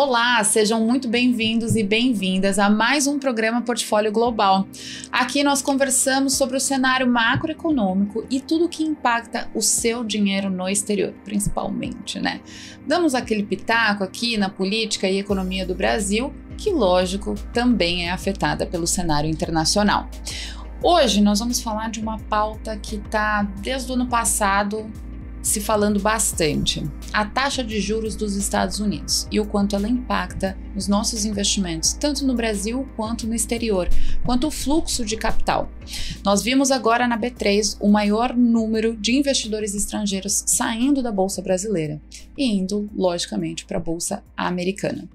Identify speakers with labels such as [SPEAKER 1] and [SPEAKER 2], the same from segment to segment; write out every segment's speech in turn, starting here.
[SPEAKER 1] Olá, sejam muito bem-vindos e bem-vindas a mais um programa Portfólio Global. Aqui nós conversamos sobre o cenário macroeconômico e tudo que impacta o seu dinheiro no exterior, principalmente, né? Damos aquele pitaco aqui na política e economia do Brasil, que lógico também é afetada pelo cenário internacional. Hoje nós vamos falar de uma pauta que está desde o ano passado se falando bastante, a taxa de juros dos Estados Unidos e o quanto ela impacta os nossos investimentos, tanto no Brasil quanto no exterior, quanto o fluxo de capital. Nós vimos agora na B3 o maior número de investidores estrangeiros saindo da bolsa brasileira e indo, logicamente, para a bolsa americana.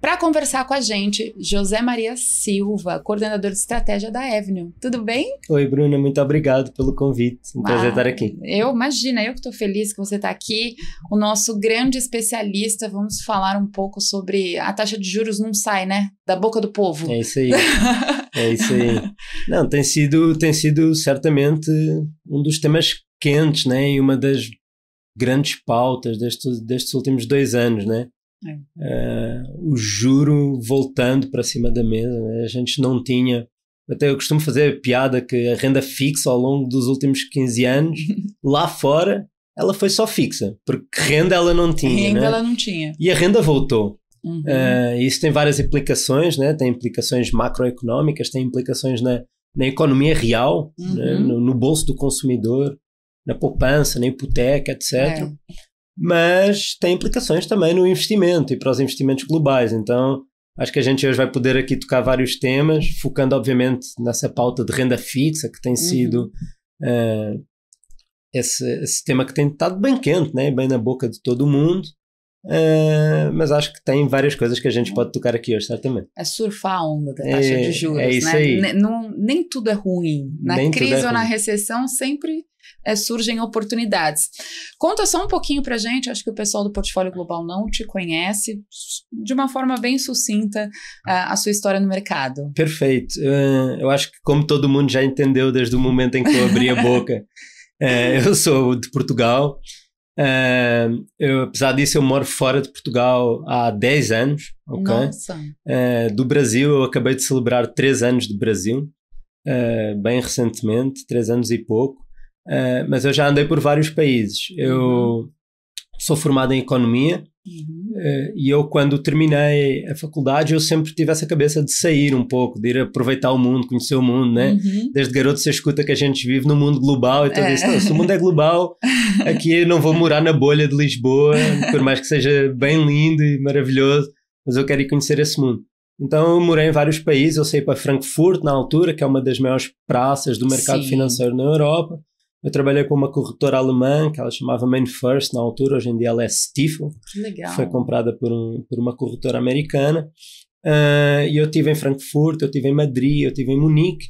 [SPEAKER 1] Para conversar com a gente, José Maria Silva, coordenador de estratégia da Avenue. Tudo bem?
[SPEAKER 2] Oi, Bruna, muito obrigado pelo convite. Um ah, prazer estar aqui. Ah,
[SPEAKER 1] eu imagina, eu que estou feliz que você está aqui, o nosso grande especialista. Vamos falar um pouco sobre a taxa de juros não sai, né? Da boca do povo.
[SPEAKER 2] É isso aí. é isso aí. Não, tem sido, tem sido certamente um dos temas quentes, né? E uma das grandes pautas destes últimos dois anos, né? É. Uh, o juro voltando para cima da mesa, né? a gente não tinha. Até eu costumo fazer a piada que a renda fixa ao longo dos últimos 15 anos, lá fora, ela foi só fixa, porque renda ela não tinha. renda né? ela não tinha. E a renda voltou.
[SPEAKER 3] Uhum. Uh,
[SPEAKER 2] isso tem várias implicações, né? tem implicações macroeconómicas, tem implicações na, na economia real, né? uhum. né? no, no, bolso do consumidor, na poupança, na hipoteca, etc. É. Mas tem implicações também no investimento e para os investimentos globais. Então, acho que a gente hoje vai poder aqui tocar vários temas, focando, obviamente, nessa pauta de renda fixa, que tem uhum. sido. Uh, eh, esse, esse tema que tem estado bem quente, né? bem na boca de todo mundo. Uh, mas acho que tem várias coisas que a gente pode tocar aqui hoje, certamente.
[SPEAKER 1] É surfar a onda da taxa é, de juros, é isso né? Aí. não, nem tudo é ruim. Na nem é crise é ruim. ou na recessão sempre é, surgem oportunidades. Conta só um pouquinho pra gente, acho que o pessoal do Portfólio Global não te conhece, de uma forma bem sucinta, a, a sua história no mercado.
[SPEAKER 2] Perfeito. Uh, eu acho que como todo mundo já entendeu desde o momento em que eu abri a boca, uh, eu sou de Portugal, Uh, eu, apesar disso, eu moro fora de Portugal há 10 anos, ok? Nossa. Uh, do Brasil, eu acabei de celebrar 3 anos de Brasil, uh, bem recentemente, 3 anos e pouco, mas eu já andei por vários países. Eu uhum. sou formado em Economia, uhum. Eh, e eu, quando terminei a faculdade, eu sempre tive essa cabeça de sair um pouco, de ir aproveitar o mundo, conhecer o mundo, né? Uhum. Desde garoto você escuta que a gente vive num mundo global, então é. isso se o mundo é global, aqui eu não vou morar na bolha de Lisboa, por mais que seja bem lindo e maravilhoso, mas eu quero ir conhecer esse mundo. Então eu morei em vários países, eu saí para Frankfurt na altura, que é uma das maiores praças do mercado Sim. financeiro na Europa. Eu trabalhei com uma corretora alemã que ela chamava Main First na altura, hoje em dia ela é Stifel. Legal. Foi comprada por, um, por uma corretora americana. Uh, e eu tive em Frankfurt, eu tive em Madrid, eu tive em Munique.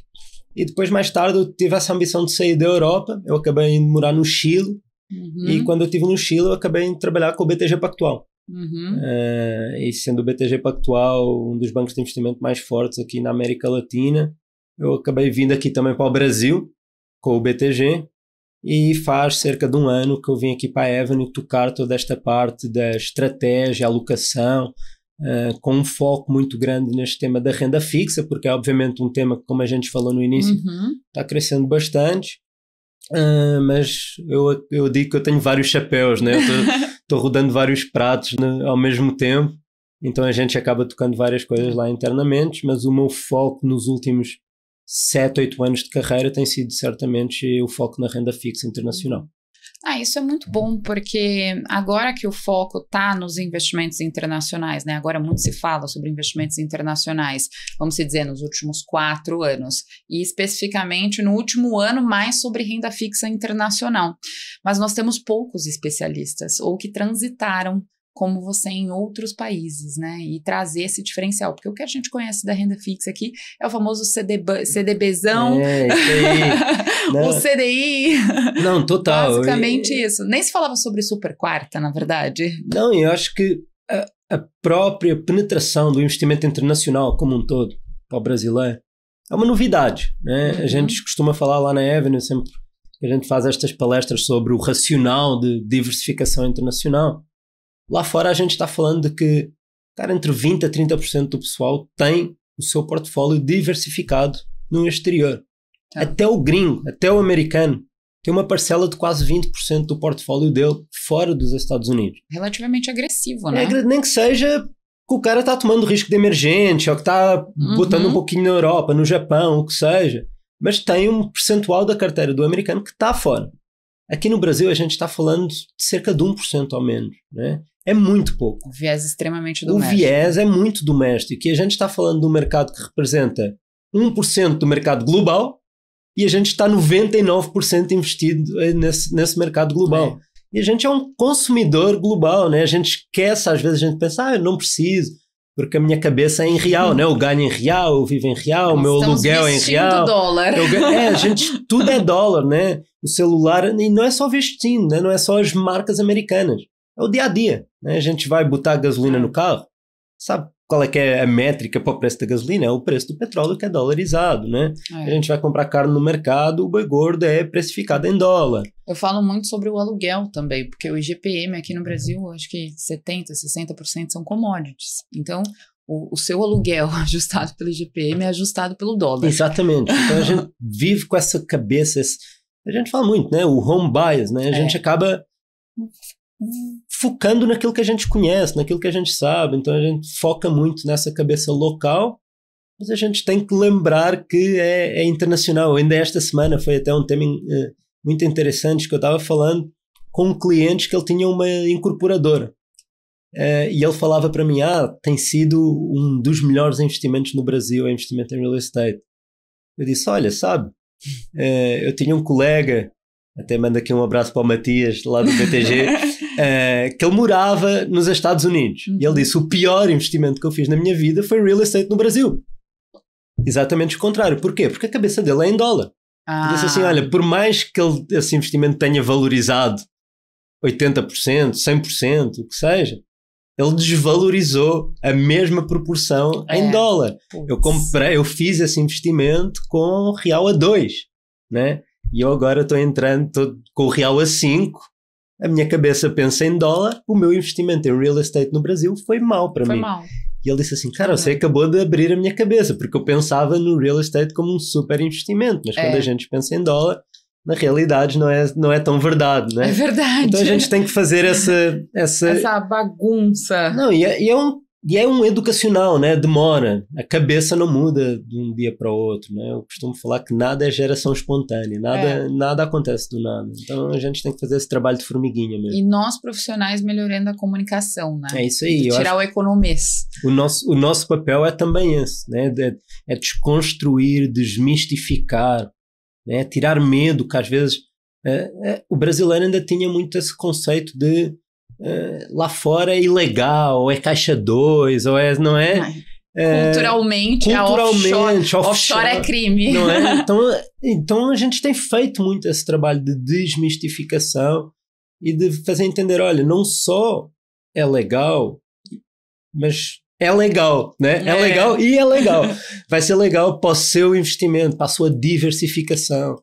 [SPEAKER 2] E depois, mais tarde, eu tive essa ambição de sair da Europa. Eu acabei de morar no Chile. Uhum. E quando eu estive no Chile, eu acabei de trabalhar com o BTG Pactual. Uhum. Uh, e sendo o BTG Pactual um dos bancos de investimento mais fortes aqui na América Latina, eu acabei vindo aqui também para o Brasil com o BTG e faz cerca de um ano que eu vim aqui para a e tocar toda esta parte da estratégia, alocação, Uh, com um foco muito grande neste tema da renda fixa, porque é obviamente um tema que, como a gente falou no início, uhum. está crescendo bastante. Uh, mas eu, eu digo que eu tenho vários chapéus, né? Estou rodando vários pratos né, ao mesmo tempo, então a gente acaba tocando várias coisas lá internamente. Mas o meu foco nos últimos 7, 8 anos de carreira tem sido certamente o foco na renda fixa internacional.
[SPEAKER 1] Ah, isso é muito bom, porque agora que o foco está nos investimentos internacionais, né? Agora muito se fala sobre investimentos internacionais, vamos dizer, nos últimos quatro anos, e especificamente no último ano, mais sobre renda fixa internacional. Mas nós temos poucos especialistas ou que transitaram como você em outros países, né? E trazer esse diferencial, porque o que a gente conhece da renda fixa aqui é o famoso CDB, CDBzão, é, o CDI.
[SPEAKER 2] Não, total. Basicamente
[SPEAKER 1] e... isso. Nem se falava sobre super quarta, na verdade. Não, eu acho que
[SPEAKER 2] a, a própria penetração do investimento internacional como um todo para o brasileiro é, é uma novidade, né? Uhum. A gente costuma falar lá na Avenue sempre que a gente faz estas palestras sobre o racional de diversificação internacional Lá fora a gente está falando de que cara, entre 20% a 30% do pessoal tem o seu portfólio diversificado no exterior. É. Até o gringo, até o americano, tem uma parcela de quase 20% do portfólio dele fora dos Estados Unidos.
[SPEAKER 1] Relativamente agressivo, né? É,
[SPEAKER 2] nem que seja que o cara está tomando risco de emergente, ou que está uhum. botando um pouquinho na Europa, no Japão, o que seja. Mas tem um percentual da carteira do americano que está fora. Aqui no Brasil a gente está falando de cerca de 1% ao menos. Né? É muito pouco.
[SPEAKER 1] O viés extremamente doméstico. O
[SPEAKER 2] viés é muito doméstico. E a gente está falando de um mercado que representa 1% do mercado global e a gente está 99% investido eh, nesse, nesse mercado global. É. E a gente é um consumidor global, né? A gente esquece, às vezes a gente pensa, ah, eu não preciso, porque a minha cabeça é em real, né? Eu ganho em real, eu vivo em real, o meu aluguel é em real. dólar. Ganho... É, a gente, tudo é dólar, né? O celular, e não é só vestindo, né? Não é só as marcas americanas é o dia a dia. Né? A gente vai botar gasolina no carro, sabe qual é que é a métrica para o preço da gasolina? É o preço do petróleo que é dolarizado, né? É. A gente vai comprar carne no mercado, o boi gordo é precificado em dólar.
[SPEAKER 1] Eu falo muito sobre o aluguel também, porque o IGPM aqui no Brasil, acho que 70%, 60% são commodities. Então, o, o, seu aluguel ajustado pelo IGPM é ajustado pelo dólar. Exatamente. Então, a gente
[SPEAKER 2] vive com essa cabeça, esse... a gente fala muito, né? O home bias, né? A é. gente acaba focando naquilo que a gente conhece, naquilo que a gente sabe. Então a gente foca muito nessa cabeça local, mas a gente tem que lembrar que é, é internacional. Ainda esta semana foi até um tema eh, muito interessante que eu estava falando com um cliente que ele tinha uma incorporadora. Uh, e ele falava para mim: Ah, tem sido um dos melhores investimentos no Brasil, é investimento em real estate. Eu disse: Olha, sabe, uh, eu tinha um colega até mando aqui um abraço para o Matias, lá do PTG uh, eh, que ele morava nos Estados Unidos. E ele uhum. disse: o pior investimento que eu fiz na minha vida foi real estate no Brasil. Exatamente o contrário. Porquê? Porque a cabeça dele é em dólar. Ah. Ele disse assim: ah. olha, por mais que ele, esse investimento tenha valorizado 80%, 100%, o que seja, ele desvalorizou a mesma proporção é. em dólar. Putz. Eu comprei, eu fiz esse investimento com real a 2, né? E eu agora estou entrando tô com o real a 5. A minha cabeça pensa em dólar. O meu investimento em real estate no Brasil foi mal para foi mim. Mal. E ele disse assim: Cara, você acabou de abrir a minha cabeça, porque eu pensava no real estate como um super investimento, mas é. quando a gente pensa em dólar, na realidade não é, não é tão verdade, né? É verdade. Então a gente tem que fazer essa. Essa, essa
[SPEAKER 1] bagunça. Não, e é, e é
[SPEAKER 2] um e é um educacional, né? Demora. A cabeça não muda de um dia para o outro, né? Eu costumo falar que nada é geração espontânea, nada, é. nada acontece do nada. Então a gente tem que fazer esse trabalho de formiguinha mesmo. E
[SPEAKER 1] nós profissionais melhorando a comunicação, né? É isso aí. Tirar o economês.
[SPEAKER 2] O nosso, o nosso papel é também esse, né? É, é desconstruir, desmistificar, né? Tirar medo, que às vezes é, é o brasileiro ainda tinha muito esse conceito de eh, lá fora é ilegal, ou é caixa 2, ou é, não é? é culturalmente,
[SPEAKER 1] é culturalmente offshore, offshore, offshore, é crime. Não é? Então,
[SPEAKER 2] então a gente tem feito muito esse trabalho de desmistificação e de fazer entender, olha, não só é legal, mas é legal, né? É, é legal e é legal. Vai ser legal para o seu investimento, para a sua diversificação,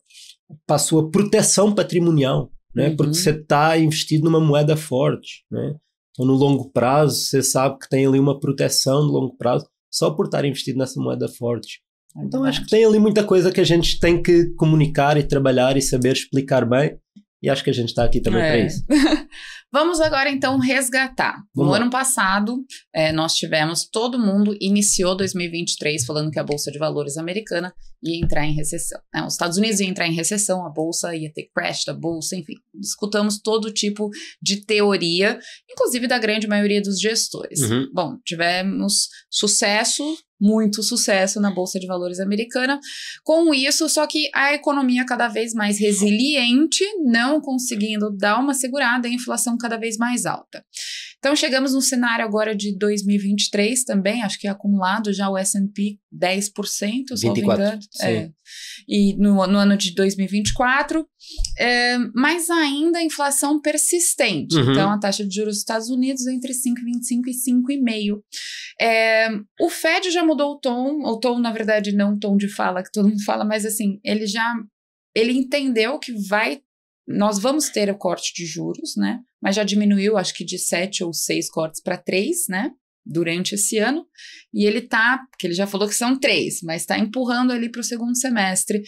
[SPEAKER 2] para a sua proteção patrimonial né? Uhum. Porque você está investido numa moeda forte, né? Então, no longo prazo, você sabe que tem ali uma proteção no longo prazo só por estar investido nessa moeda forte. É então, acho que tem ali muita coisa que a gente tem que comunicar e trabalhar e saber explicar bem. E
[SPEAKER 1] acho que a gente está aqui também é. para isso. Vamos agora então resgatar. Vamos no lá. ano passado, é, nós tivemos, todo mundo iniciou 2023 falando que a Bolsa de Valores americana ia entrar em recessão. Né? Os Estados Unidos ia entrar em recessão, a bolsa ia ter crash da bolsa, enfim, escutamos todo tipo de teoria, inclusive da grande maioria dos gestores. Uhum. Bom, tivemos sucesso, muito sucesso na bolsa de valores americana. Com isso, só que a economia cada vez mais resiliente, não conseguindo dar uma segurada, a inflação cada vez mais alta. Então chegamos num cenário agora de 2023 também, acho que é acumulado já o S&P 10%, se 24, não me engano. Sim. É. E no, no, ano de 2024, é, mas ainda a inflação persistente. Uhum. Então a taxa de juros dos Estados Unidos é entre 5,25 e 5,5. É, o Fed já mudou o tom, o tom na verdade não o tom de fala que todo mundo fala, mas assim, ele já ele entendeu que vai nós vamos ter o corte de juros, né? Mas já diminuiu, acho que de sete ou seis cortes para três, né? Durante esse ano. E ele tá, que ele já falou que são três, mas está empurrando ali para o segundo semestre.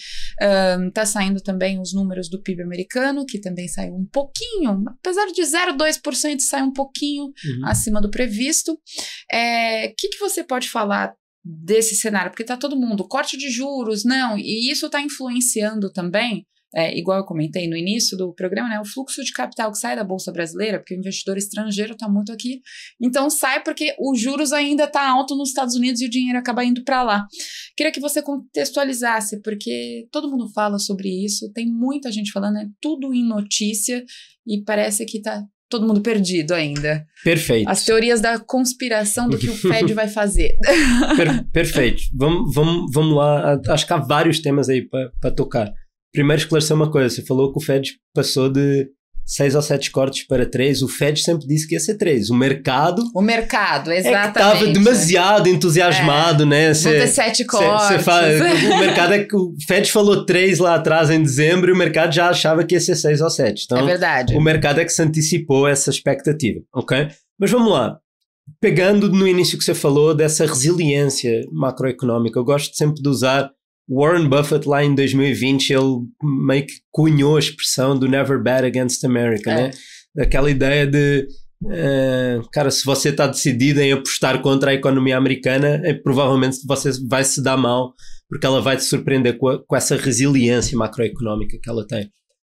[SPEAKER 1] Um, tá saindo também os números do PIB americano, que também saiu um pouquinho, apesar de 0,2%, sai um pouquinho uhum. acima do previsto. O é, que, que você pode falar desse cenário? Porque tá todo mundo, corte de juros, não, e isso está influenciando também é, igual eu comentei no início do programa, né, o fluxo de capital que sai da Bolsa Brasileira, porque o investidor estrangeiro está muito aqui, então sai porque os juros ainda está alto nos Estados Unidos e o dinheiro acaba indo para lá. Queria que você contextualizasse, porque todo mundo fala sobre isso, tem muita gente falando, é tudo em notícia e parece que está todo mundo perdido ainda.
[SPEAKER 2] Perfeito. As
[SPEAKER 1] teorias da conspiração do que o Fed vai fazer.
[SPEAKER 2] Per perfeito. Vamos, vamos, vamos lá. Acho que há vários temas aí para tocar primeiro esclarecer uma coisa: você falou que o Fed passou de seis ou sete cortes para três. O Fed sempre disse que ia ser três. O mercado.
[SPEAKER 1] O mercado, é exatamente. É estava demasiado
[SPEAKER 2] entusiasmado, é. né? Cê, ter sete cortes. cê fala, o mercado é que o Fed falou três lá atrás em dezembro e o mercado já achava que ia ser seis ou sete. Então, é verdade. O mercado é que se antecipou essa expectativa, ok? Mas vamos lá. Pegando no início que você falou dessa resiliência macroeconómica, eu gosto sempre de usar Warren Buffett lá em 2020 ele meio que cunhou a expressão do Never Bet Against America, é. né? Aquela ideia de Uh, cara, se você está decidido em apostar contra a economia americana, é, provavelmente você vai se dar mal, porque ela vai te surpreender com, a, com, essa resiliência macroeconómica que ela tem.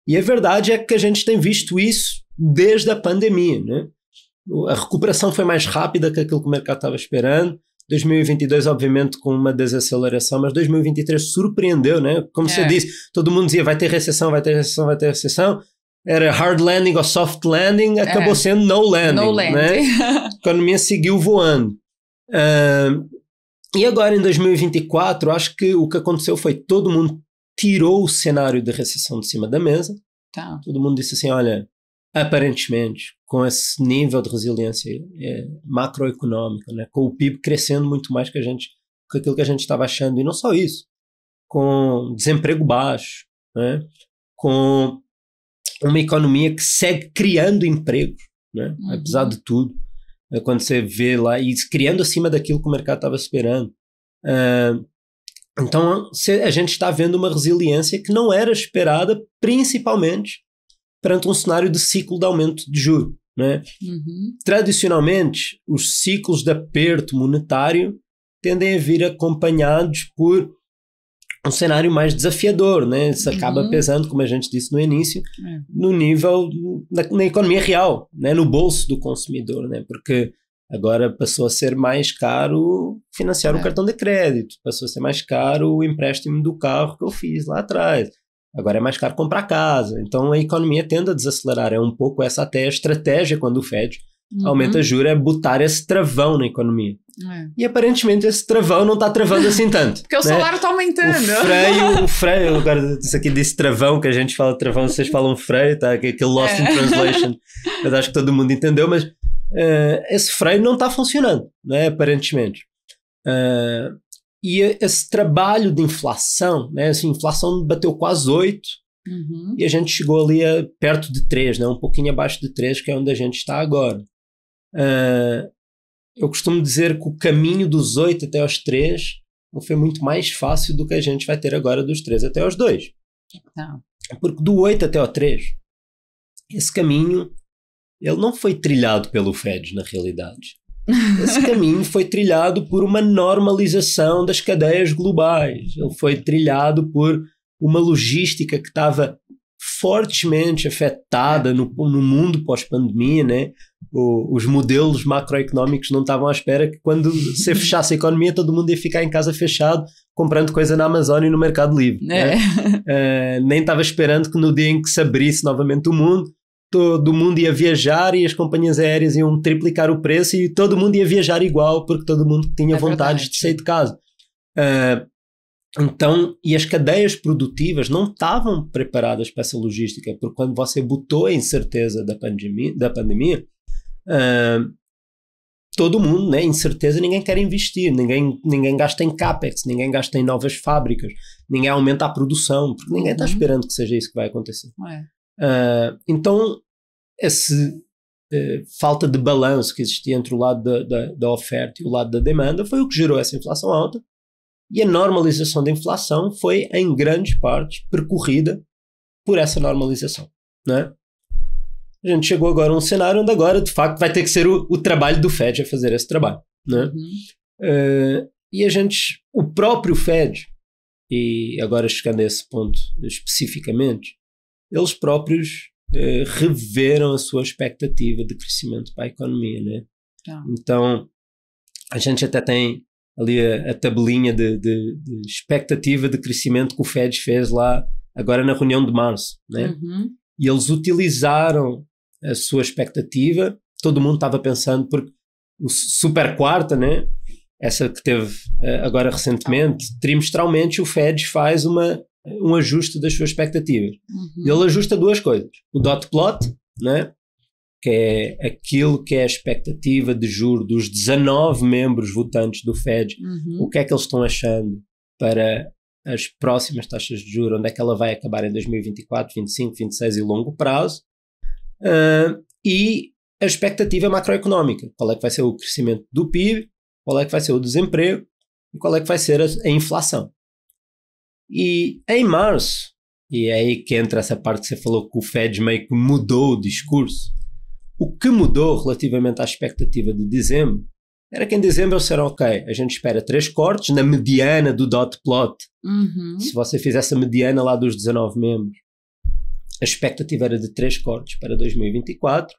[SPEAKER 2] E a verdade é que a gente tem visto isso desde a pandemia. Né? A recuperação foi mais rápida que aquilo que o mercado estava esperando, 2022, obviamente, com uma desaceleração, mas 2023 surpreendeu, né? Como é. você disse, todo mundo dizia vai ter recessão, vai ter recessão, vai ter recessão. Era hard landing ou soft landing, acabou é. sendo no landing. No né? landing. Né? a economia seguiu voando. Uh, e agora, em 2024, acho que o que aconteceu foi todo mundo tirou o cenário de recessão de cima da mesa.
[SPEAKER 1] Tá.
[SPEAKER 3] Todo
[SPEAKER 2] mundo disse assim: olha, aparentemente, com esse nível de resiliência é, macroeconômica, né? com o PIB crescendo muito mais que a gente, que aquilo que a gente estava achando, e não só isso, com desemprego baixo, né? com uma economia que segue criando emprego, né? uhum. apesar de tudo, é quando você vê lá, e criando acima daquilo que o mercado estava esperando. Uh, então, a gente está vendo uma resiliência que não era esperada, principalmente perante um cenário de ciclo de aumento de juro. Né? Uhum. Tradicionalmente, os ciclos de aperto monetário tendem a vir acompanhados por um cenário mais desafiador, né? Isso acaba uhum. pesando, como a gente disse no início, é. no nível da, na economia real, né? No bolso do consumidor, né? Porque agora passou a ser mais caro financiar é. o cartão de crédito, passou a ser mais caro o empréstimo do carro que eu fiz lá atrás, Agora é mais caro comprar casa. Então a economia tende a desacelerar. É um pouco essa até a estratégia quando o Fed uhum. aumenta juros, é botar esse travão na economia. É. E aparentemente esse travão não está travando assim tanto. Porque o né? salário
[SPEAKER 1] está aumentando. O freio,
[SPEAKER 2] o freio, agora isso aqui desse travão, que a gente fala travão, vocês falam freio, tá? Aquele lost é. in translation. Mas acho que todo mundo entendeu, mas uh, esse freio não está funcionando, né? aparentemente. Uh, e esse trabalho de inflação, né? Assim, inflação bateu quase 8
[SPEAKER 3] uhum. e a
[SPEAKER 2] gente chegou ali a, perto de 3, né? Um pouquinho abaixo de 3, que é onde a gente está agora. Uh, eu costumo dizer que o caminho dos 8 até aos 3 não foi muito mais fácil do que a gente vai ter agora dos 3 até aos 2. Então. Tá. Porque do 8 até ao 3, esse caminho ele não foi trilhado pelo Fed, na realidade. Esse caminho foi trilhado por uma normalização das cadeias globais. Ele foi trilhado por uma logística que estava fortemente afetada no, no mundo pós-pandemia, né? O, os modelos macroeconómicos não estavam à espera que quando se fechasse a economia todo mundo ia ficar em casa fechado comprando coisa na Amazônia e no Mercado Livre. É. Né? Uh, nem estava esperando que no dia em que se abrisse novamente o mundo todo mundo ia viajar e as companhias aéreas iam triplicar o preço e todo mundo ia viajar igual porque todo mundo tinha é vontade verdade. de sair de casa. Uh, então, e as cadeias produtivas não estavam preparadas para essa logística, porque quando você botou a incerteza da pandemia, da pandemia uh, todo mundo, né, incerteza, ninguém quer investir, ninguém, ninguém gasta em capex, ninguém gasta em novas fábricas, ninguém aumenta a produção, porque ninguém está uhum. esperando que seja isso que vai acontecer. Ué. Ah, então, essa uh, eh, falta de balanço que existia entre o lado da, da, da, oferta e o lado da demanda foi o que gerou essa inflação alta. E a normalização da inflação foi, em grande parte, percorrida por essa normalização. Né? A gente chegou agora a um cenário onde agora, de facto, vai ter que ser o, o trabalho do Fed a fazer esse trabalho. Né? Uhum. Uh, e a gente, o próprio Fed, e agora chegando a esse ponto especificamente, eles próprios eh, reveram a sua expectativa de crescimento para a economia, né? Ah. Então, a gente até tem ali a, a tabelinha de, de, de, expectativa de crescimento que o Fed fez lá agora na reunião de março, né? Uhum. E eles utilizaram a sua expectativa, todo mundo estava pensando, porque o super quarta, né? Essa que teve eh, agora recentemente, trimestralmente o Fed faz uma um ajuste das suas expectativas. Uhum. Ele ajusta duas coisas: o dot plot, né? que é aquilo que é a expectativa de juro dos 19 membros votantes do Fed, uhum. o que é que eles estão achando para as próximas taxas de juros, onde é que ela vai acabar em 2024, 25, 26 e longo prazo, uh, e a expectativa macroeconómica, qual é que vai ser o crescimento do PIB, qual é que vai ser o desemprego e qual é que vai ser a, a inflação. E é em março, e é aí que entra essa parte que você falou que o Fed meio que mudou o discurso, o que mudou relativamente à expectativa de dezembro era que em dezembro eles disseram, ok, a gente espera três cortes na mediana do dot plot.
[SPEAKER 3] Uhum. Se
[SPEAKER 2] você fizesse a mediana lá dos 19 membros, a expectativa era de três cortes para 2024.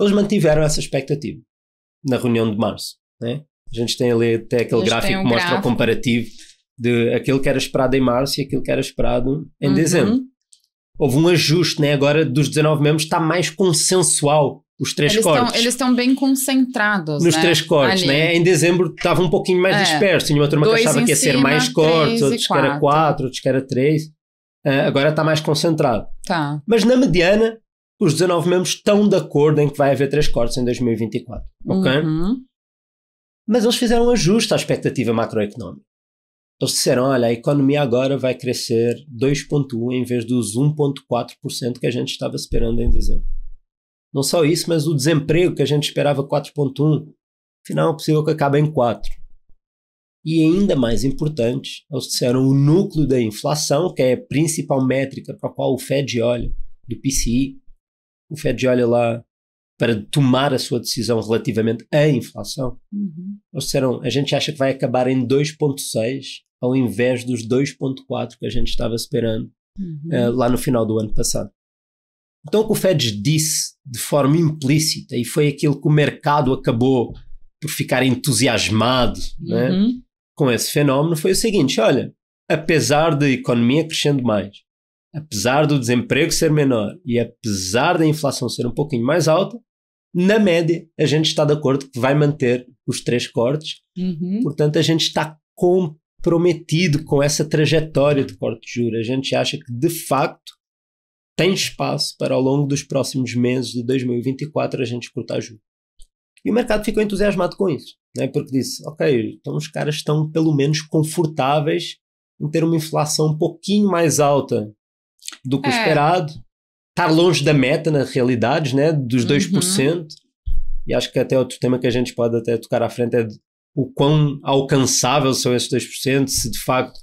[SPEAKER 2] Eles mantiveram essa expectativa na reunião de março. Né? A gente tem ali até aquele gráfico um que mostra gráfico. o comparativo de aquilo que era esperado em março e aquilo que era esperado em uhum. dezembro. Houve um ajuste, né? Agora dos 19 membros está mais consensual os três eles cortes. eles
[SPEAKER 1] estão bem concentrados. Nos né? três cortes, Ali. né?
[SPEAKER 2] Em dezembro estava um pouquinho mais é. disperso. Tinha uma turma Dois que achava que ia cima, ser mais cortes, outros que era quatro, outros que era três. Uh, agora está mais concentrado. Tá. Mas na mediana, os 19 membros estão de acordo em que vai haver três cortes em 2024. Ok? Uhum. Mas eles fizeram um ajuste à expectativa macroeconómica. Então, se disseram, olha, a economia agora vai crescer 2,1% em vez dos 1,4% que a gente estava esperando em dezembro. Não só isso, mas o desemprego que a gente esperava 4,1%, afinal, é possível que acabe em 4%. E ainda mais importante, eles disseram o núcleo da inflação, que é a principal métrica para a qual o Fed olha, do PCI. O Fed olha lá para tomar a sua decisão relativamente à inflação. Uhum. Eles disseram, a gente acha que vai acabar em 2,6 ao invés dos 2,4 que a gente estava esperando uhum. Eh, lá no final do ano passado. Então, o que o Fed disse de forma implícita, e foi aquilo que o mercado acabou por ficar entusiasmado né, uhum. com esse fenómeno foi o seguinte: olha, apesar da economia crescendo mais, apesar do desemprego ser menor e apesar da inflação ser um pouquinho mais alta, na média, a gente está de acordo que vai manter os três cortes. Uhum. Portanto, a gente está completamente prometido com essa trajetória de corte de juros. A gente acha que, de facto, tem espaço para, ao longo dos próximos meses de 2024, a gente cortar juros. E o mercado ficou entusiasmado com isso, né? porque disse: ok, então os caras estão pelo menos confortáveis em ter uma inflação um pouquinho mais alta do que o é. esperado, estar tá longe da meta, na realidade, né? dos 2%. Uhum. E acho que até outro tema que a gente pode até tocar à frente é o quão alcançável são esses 2%, se de facto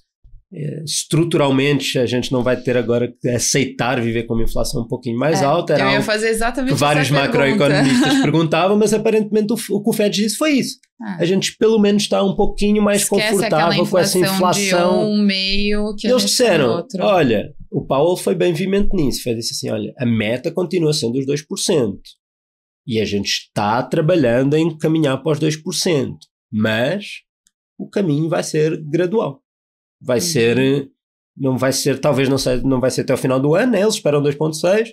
[SPEAKER 2] eh, estruturalmente a gente não vai ter agora que aceitar viver com uma inflação um pouquinho mais é, alta. Era eu ia fazer exatamente que vários macroeconomistas perguntavam, mas aparentemente o, o que o Fed
[SPEAKER 1] disse foi isso. Ah. A
[SPEAKER 2] gente pelo menos está um pouquinho mais Esquece confortável com essa inflação. De
[SPEAKER 1] um meio que Eles disseram,
[SPEAKER 2] olha, o Paulo foi bem vimento nisso, foi disse assim, olha, a meta continua sendo os 2%. E a gente está trabalhando em caminhar para os 2% mas o caminho vai ser gradual. Vai uhum. ser, não vai ser, talvez não, seja, não vai ser até o final do ano, né? eles esperam 2.6,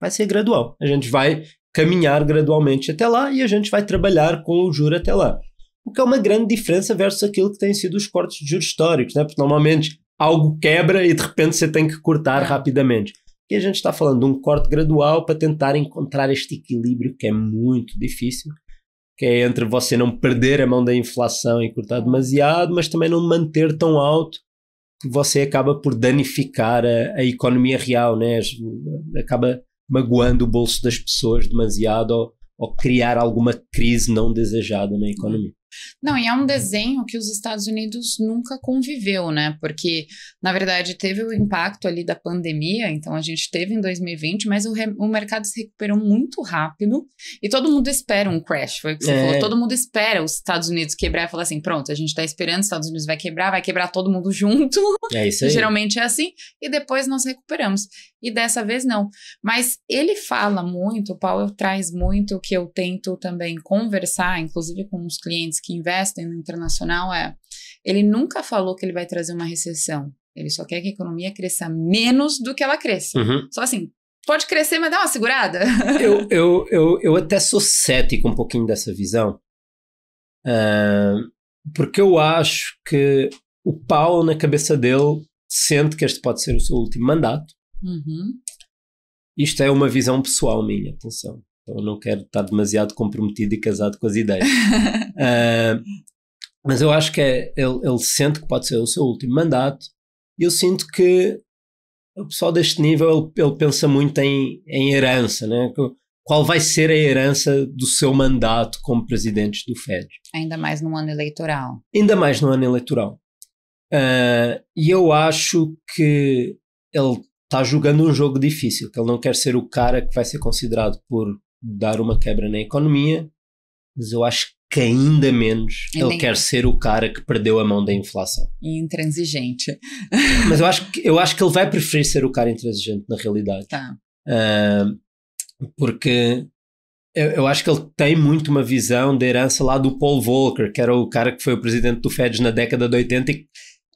[SPEAKER 2] vai ser gradual. A gente vai caminhar gradualmente até lá e a gente vai trabalhar com o juro até lá. O que é uma grande diferença versus aquilo que têm sido os cortes de juros históricos, né? porque normalmente algo quebra e de repente você tem que cortar é. rapidamente. E a gente está falando de um corte gradual para tentar encontrar este equilíbrio que é muito difícil que é entre você não perder a mão da inflação e cortar demasiado, mas também não manter tão alto que você acaba por danificar a, a economia real, né? acaba magoando o bolso das pessoas demasiado ou, ou criar alguma crise não desejada na economia.
[SPEAKER 1] Não, e é um uhum. desenho que os Estados Unidos nunca conviveu, né? Porque, na verdade, teve o impacto ali da pandemia, então a gente teve em 2020, mas o, o mercado se recuperou muito rápido e todo mundo espera um crash, foi o que você é. falou. Todo mundo espera os Estados Unidos quebrar e falar assim: pronto, a gente tá esperando, os Estados Unidos vai quebrar, vai quebrar todo mundo junto. É isso aí. Geralmente é assim, e depois nós recuperamos. E dessa vez não. Mas ele fala muito, o Paulo traz muito que eu tento também conversar, inclusive com os clientes que investem no internacional é: ele nunca falou que ele vai trazer uma recessão. Ele só quer que a economia cresça menos do que ela cresça. Uhum. Só assim, pode crescer, mas dá uma segurada.
[SPEAKER 2] eu, eu, eu, eu até sou cético um pouquinho dessa visão. Uh, porque eu acho que o pau na cabeça dele sente que este pode ser o seu último mandato. Uhum. Isto é uma visão pessoal minha, atenção. Eu não quero estar demasiado comprometido e casado com as ideias. uh, mas eu acho que é, ele, ele sente que pode ser o seu último mandato e eu sinto que o pessoal deste nível ele, ele pensa muito em, em herança, né? Qual vai ser a herança do seu mandato como presidente do Fed?
[SPEAKER 1] Ainda mais no ano eleitoral.
[SPEAKER 2] Ainda mais no ano eleitoral. Uh, e eu acho que ele está jogando um jogo difícil, que ele não quer ser o cara que vai ser considerado por dar uma quebra na economia, mas eu acho que ainda menos ele quer ser o cara que perdeu a mão da inflação.
[SPEAKER 1] Intransigente.
[SPEAKER 2] mas eu acho, que, eu acho que ele vai preferir ser o cara intransigente na realidade. Tá. Uh, porque eu, eu, acho que ele tem muito uma visão da herança lá do Paul Volcker, que era o cara que foi o presidente do Fed na década de 80 e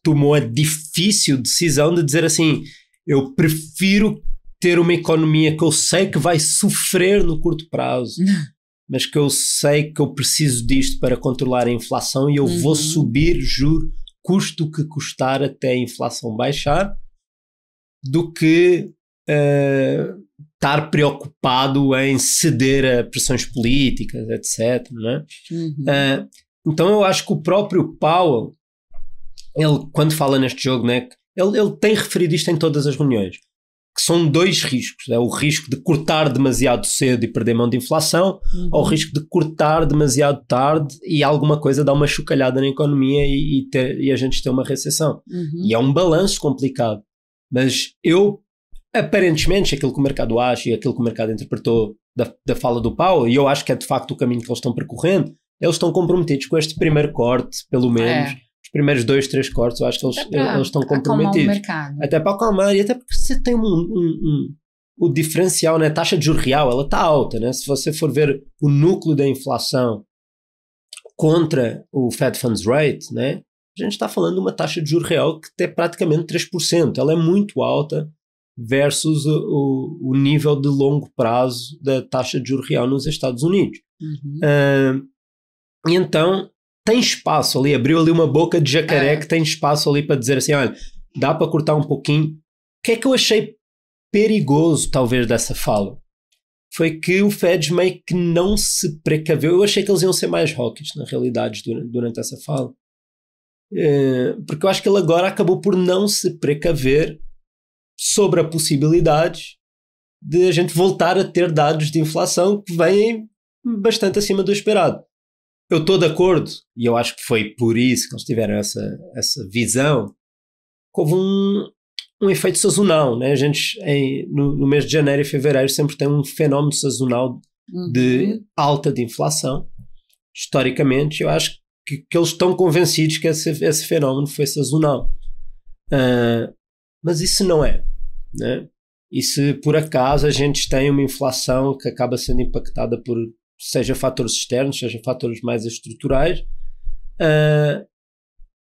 [SPEAKER 2] tomou a difícil decisão de dizer assim: eu prefiro ter uma economia que eu sei que vai sofrer no curto prazo, mas que eu sei que eu preciso disto para controlar a inflação e eu uhum. vou subir, juro, custo que custar até a inflação baixar, do que uh, estar preocupado em ceder a pressões políticas, etc. Né? Uhum. Uh, então eu acho que o próprio Powell, ele, quando fala neste jogo, né, ele, ele tem referido isto em todas as reuniões que são dois riscos. É o risco de cortar demasiado cedo e perder mão de inflação, uhum. ou o risco de cortar demasiado tarde e alguma coisa dar uma chocalhada na economia e, e, ter, e a gente ter uma recessão. Uhum. E é um balanço complicado. Mas eu, aparentemente, aquilo que o mercado acha e aquilo que o mercado interpretou da, da fala do Paulo, e eu acho que é de facto o caminho que eles estão percorrendo, eles estão comprometidos com este primeiro corte, pelo menos. É os primeiros dois, três cortes, eu acho que eles, eles estão comprometidos. Até para acalmar, e até porque você tem um, um, um o diferencial, né? a taxa de juros real, ela está alta. Né? Se você for ver o núcleo da inflação contra o Fed Funds Rate, né? a gente está falando de uma taxa de juros real que é praticamente 3%. Ela é muito alta versus o, o, o nível de longo prazo da taxa de juros real nos Estados Unidos. Uhum. Uh, então, tem espaço ali, abriu ali uma boca de jacaré é. que tem espaço ali para dizer assim: olha, dá para cortar um pouquinho. O que é que eu achei perigoso, talvez, dessa fala? Foi que o Fed meio que não se precaveu. Eu achei que eles iam ser mais rockies, na realidade, durante, durante essa fala. É, porque eu acho que ele agora acabou por não se precaver sobre a possibilidade de a gente voltar a ter dados de inflação que vêm bastante acima do esperado. Eu estou de acordo, e eu acho que foi por isso que eles tiveram essa, essa visão, houve um, um efeito sazonal. Né? A gente, em, no, no, mês de janeiro e fevereiro, sempre tem um fenómeno sazonal uhum. de uhum. alta de inflação, historicamente. Eu acho que, que eles estão convencidos que esse, esse fenómeno foi sazonal. Uh, mas isso não é. Né? E se por acaso a gente tem uma inflação que acaba sendo impactada por seja fatores externos, seja fatores mais estruturais, uh,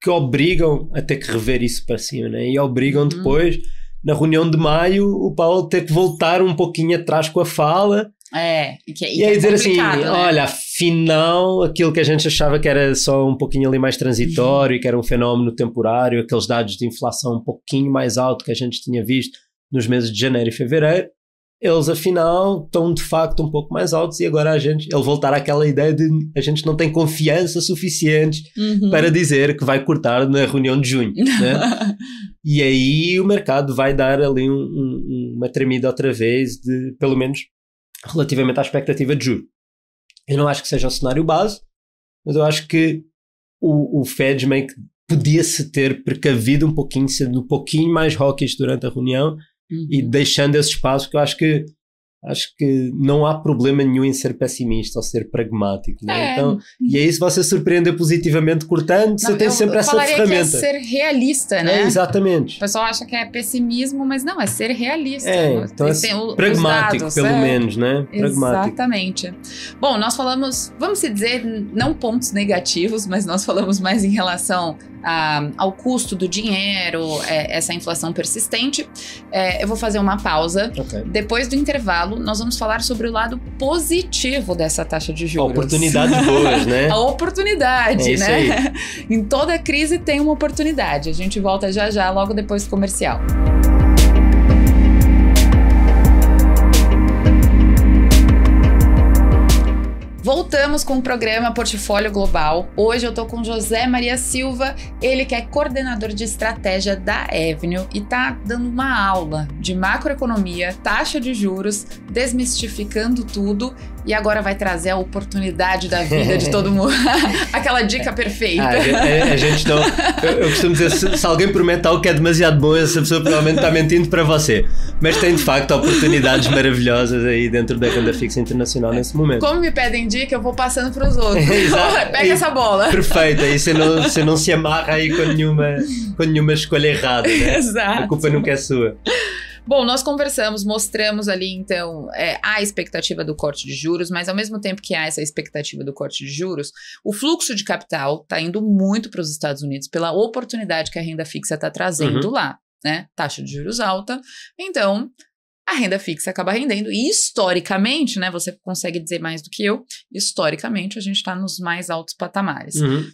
[SPEAKER 2] que obrigam a ter que rever isso para cima, né? E obrigam uhum. depois, na reunião de maio, o Paulo ter que voltar um pouquinho atrás com a fala.
[SPEAKER 1] É, e, que, é, e, e é aí é dizer assim: né? olha,
[SPEAKER 2] afinal, aquilo que a gente achava que era só um pouquinho ali mais transitório e que era um fenómeno temporário, aqueles dados de inflação um pouquinho mais alto que a gente tinha visto nos meses de janeiro e fevereiro, eles afinal estão de facto um pouco mais altos e agora a gente, ele voltar àquela ideia de a gente não tem confiança suficiente uhum. para dizer que vai cortar na reunião de junho, né? e aí o mercado vai dar ali um, um, uma tremida outra vez de, pelo menos, relativamente à expectativa de juro. Eu não acho que seja o cenário base, mas eu acho que o, o Fed meio que podia-se ter precavido um pouquinho, sendo um pouquinho mais hawkish durante a reunião, uhum. e deixando esse espaço que eu acho que acho que não há problema nenhum em ser pessimista ou ser pragmático, né? é. Então, e aí uhum. é se você surpreender positivamente cortando, você tem sempre essa ferramenta. Que é ser
[SPEAKER 1] realista, né? É,
[SPEAKER 2] exatamente.
[SPEAKER 1] O pessoal acha que é pessimismo, mas não, é ser realista. É, então é tem, é pragmático, dados, pelo é. menos,
[SPEAKER 2] né? Pragmático.
[SPEAKER 1] Exatamente. Bom, nós falamos, vamos dizer, não pontos negativos, mas nós falamos mais em relação a, ao custo do dinheiro, é, essa inflação persistente, é, eu vou fazer uma pausa. Okay. Depois do intervalo, nós vamos falar sobre o lado positivo dessa taxa de juros. a de boas, né? a oportunidade, é né? em toda crise tem uma oportunidade. A gente volta já já, logo depois do comercial. Voltamos com o programa Portfólio Global. Hoje eu tô com José Maria Silva, ele que é coordenador de estratégia da Avenue e tá dando uma aula de macroeconomia, taxa de juros, desmistificando tudo e agora vai trazer a oportunidade da vida de todo mundo. Aquela dica perfeita. Ah, a, é, é, a, gente
[SPEAKER 2] não. Eu, eu costumo dizer: se, se, alguém promete algo que é demasiado bom, essa pessoa provavelmente está mentindo para você. Mas tem de facto oportunidades maravilhosas aí dentro da renda fixa internacional nesse momento.
[SPEAKER 1] Como me pedem dica, eu vou passando para os outros. Exato. Pega e, essa bola. Perfeito, aí você não, você
[SPEAKER 2] não se amarra aí com nenhuma, com nenhuma escolha errada. Né? Exato. A culpa nunca é sua.
[SPEAKER 1] Bom, nós conversamos, mostramos ali, então, é, a expectativa do corte de juros, mas ao mesmo tempo que há essa expectativa do corte de juros, o fluxo de capital está indo muito para os Estados Unidos pela oportunidade que a renda fixa está trazendo uhum. lá, né? Taxa de juros alta. Então, a renda fixa acaba rendendo. E historicamente, né? Você consegue dizer mais do que eu. Historicamente, a gente está nos mais altos patamares. Uhum.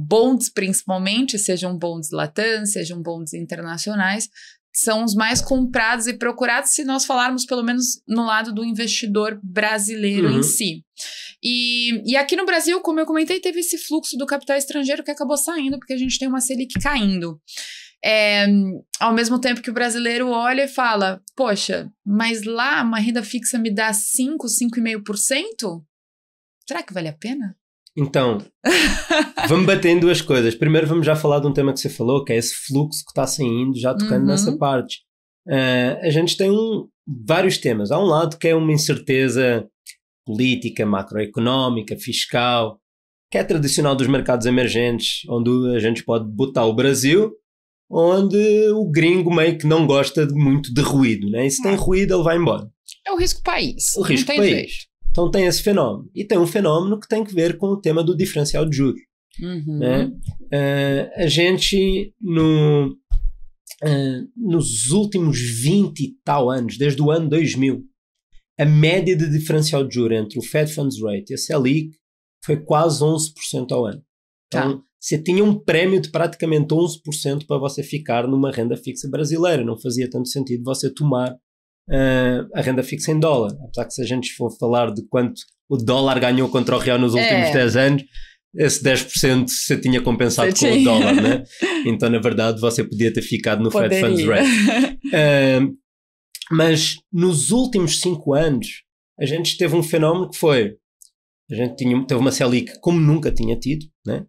[SPEAKER 1] bonds, principalmente, sejam bonds Latam, sejam bonds internacionais, são os mais comprados e procurados se nós falarmos pelo menos no lado do investidor brasileiro uhum. em si. E, e aqui no Brasil, como eu comentei, teve esse fluxo do capital estrangeiro que acabou saindo, porque a gente tem uma Selic caindo. É, ao mesmo tempo que o brasileiro olha e fala: Poxa, mas lá uma renda fixa me dá 5, 5,5%? Será que vale a pena?
[SPEAKER 2] Então, vamos batendo as coisas. Primeiro vamos já falar de um tema que você falou, que é esse fluxo que está saindo, já tocando uhum. nessa parte. Uh, a gente tem um, vários temas. Há um lado que é uma incerteza política, macroeconómica, fiscal, que é tradicional dos mercados emergentes, onde a gente pode botar o Brasil, onde o gringo meio que não gosta muito de ruído, né? E se tem é. ruído, ele vai embora.
[SPEAKER 1] É o risco país. O risco país. Jeito.
[SPEAKER 2] Então tem esse fenômeno. E tem um fenômeno que tem que ver com o tema do diferencial de juros.
[SPEAKER 1] Uhum. Né?
[SPEAKER 2] Uh, a gente, no, uh, nos últimos 20 e tal anos, desde o ano 2000, a média de diferencial de juros entre o Fed Funds Rate e a Selic foi quase 11% ao ano. Então, tá. você tinha um prémio de praticamente 11% para você ficar numa renda fixa brasileira. Não fazia tanto sentido você tomar uh, a renda fixa em dólar. Apesar que se a gente for falar de quanto o dólar ganhou contra o real nos é. últimos é. 10 anos, esse 10% você tinha compensado você tinha. com o dólar, né? Então, na verdade, você podia ter ficado no Poderia. Fed Funds Rate. Uh, mas nos últimos 5 anos, a gente teve um fenómeno que foi a gente tinha, teve uma Selic como nunca tinha tido, né?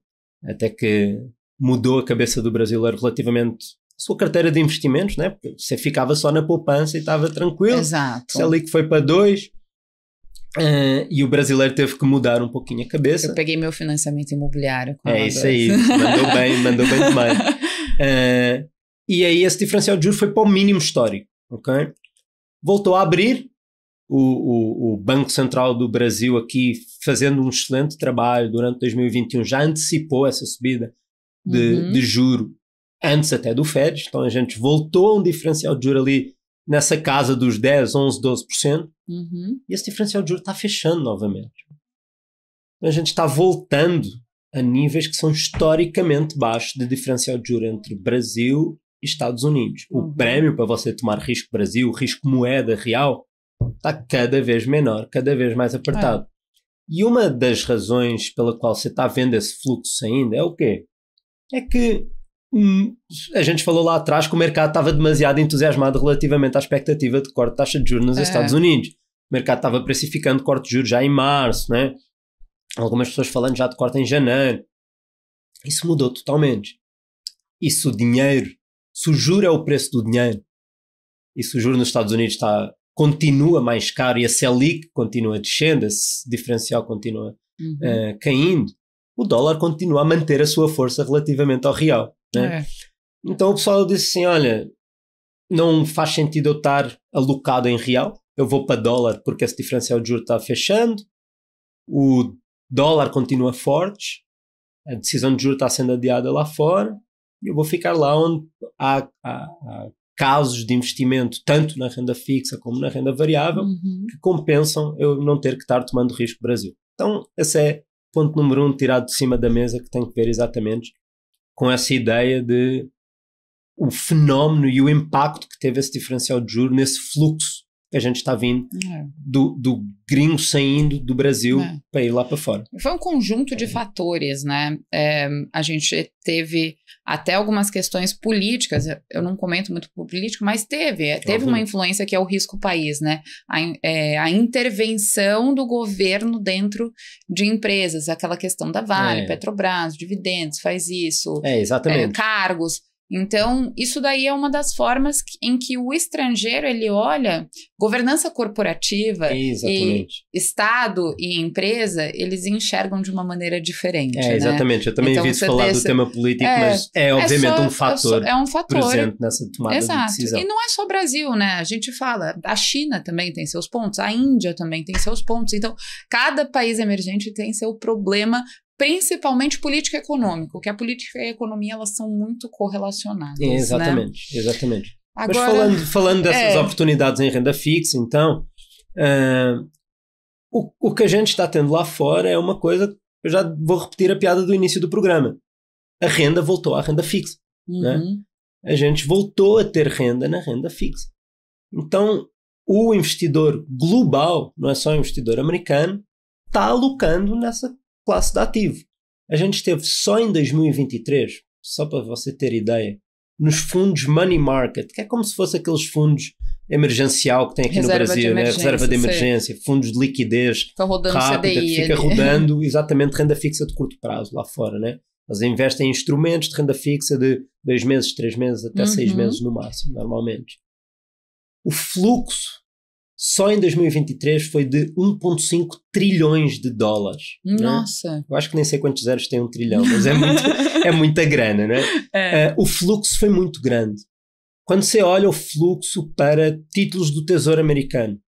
[SPEAKER 2] até que mudou a cabeça do brasileiro relativamente sua carteira de investimentos, né? Porque você ficava só na poupança e estava tranquilo. Exato. Se ali que foi para dois. Uh, e o brasileiro teve que mudar um pouquinho a cabeça. Eu peguei
[SPEAKER 1] meu financiamento imobiliário. Com é isso aí, mandou bem, mandou bem demais.
[SPEAKER 2] Uh, e aí esse diferencial de juros foi para o mínimo histórico, ok? Voltou a abrir, o, o, o, Banco Central do Brasil aqui fazendo um excelente trabalho durante 2021, já antecipou essa subida de, uhum. de juro antes até do Fed, então a gente voltou a um diferencial de juros ali nessa casa dos 10, 11, 12%, uhum. e esse diferencial de juros está fechando novamente. Então a gente está voltando a níveis que são historicamente baixos de diferencial de juros entre Brasil e Estados Unidos. Uhum. O prémio para você tomar risco Brasil, risco moeda real, está cada vez menor, cada vez mais apertado. É. E uma das razões pela qual você está vendo esse fluxo ainda é o quê? É que Hum, a gente falou lá atrás que o mercado estava demasiado entusiasmado relativamente à expectativa de corte de taxa de juros nos é. Estados Unidos. O mercado estava precificando corte de juros já em março, né? Algumas pessoas falando já de corte em janeiro. Isso mudou totalmente. E se o dinheiro, se o juro é o preço do dinheiro, e se o juro nos Estados Unidos está, continua mais caro e a Selic continua descendo, esse diferencial continua uhum. uh, caindo, o dólar continua a manter a sua força relativamente ao real. Né? É. Então o pessoal disse assim: olha, não faz sentido eu estar alocado em real, eu vou para dólar porque esse diferencial de juros está fechando, o dólar continua forte, a decisão de juros está sendo adiada lá fora, e eu vou ficar lá onde há, há, há casos de investimento, tanto na renda fixa como na renda variável, uhum. que compensam eu não ter que estar tomando risco Brasil. Então, esse é ponto número um tirado de cima da mesa que tem que ver exatamente com essa ideia de o fenómeno e o impacto que teve esse diferencial de juro nesse fluxo que a gente está vindo é. do, do gringo saindo do Brasil é. para ir lá para fora.
[SPEAKER 1] Foi um conjunto de é. fatores, né? É, a gente teve até algumas questões políticas, eu não comento muito político, mas teve, é, teve uhum. uma influência que é o risco país, né? A, é, a intervenção do governo dentro de empresas, aquela questão da Vale, Petrobras, dividendos, faz isso, é, exatamente. cargos. Então, isso daí é uma das formas em que o estrangeiro ele olha governança corporativa exatamente. e estado e empresa, eles enxergam de uma maneira diferente. É, né? exatamente. Né? Eu também então, vi isso falar desse... do tema político, é, mas é obviamente é só, um é fator. É um fator presente nessa tomada Exato. de decisão. E não é só Brasil, né? A gente fala, a China também tem seus pontos, a Índia também tem seus pontos. Então, cada país emergente tem seu problema principalmente política econômica, porque a política e a economia elas são muito correlacionadas. É, exatamente,
[SPEAKER 2] né? exatamente. Agora, Mas falando, falando dessas é... oportunidades em renda fixa, então, uh, o, o que a gente está tendo lá fora é uma coisa, eu já vou repetir a piada do início do programa. A renda voltou à renda fixa. Né? Uhum. Né? A gente voltou a ter renda na renda fixa. Então, o investidor global, não é só o investidor americano, está alocando nessa classe de ativo. A gente teve só em 2023, só para você ter ideia, nos fundos money market, que é como se fosse aqueles fundos emergencial que tem aqui Reserva no Brasil, né? Reserva de emergência, sim. fundos de liquidez rápida, CDI, fica rodando exatamente renda fixa de curto prazo lá fora, né? Eles investem em instrumentos de renda fixa de dois meses, três meses, até uhum. seis meses no máximo, normalmente. O fluxo só em 2023 foi de 1,5 trilhões de dólares. É? Nossa! Né? Eu acho que nem sei quantos zeros tem um trilhão, mas é, muito, é muita grana, né? É. Uh, o fluxo foi muito grande. Quando você olha o fluxo para títulos do Tesouro Americano,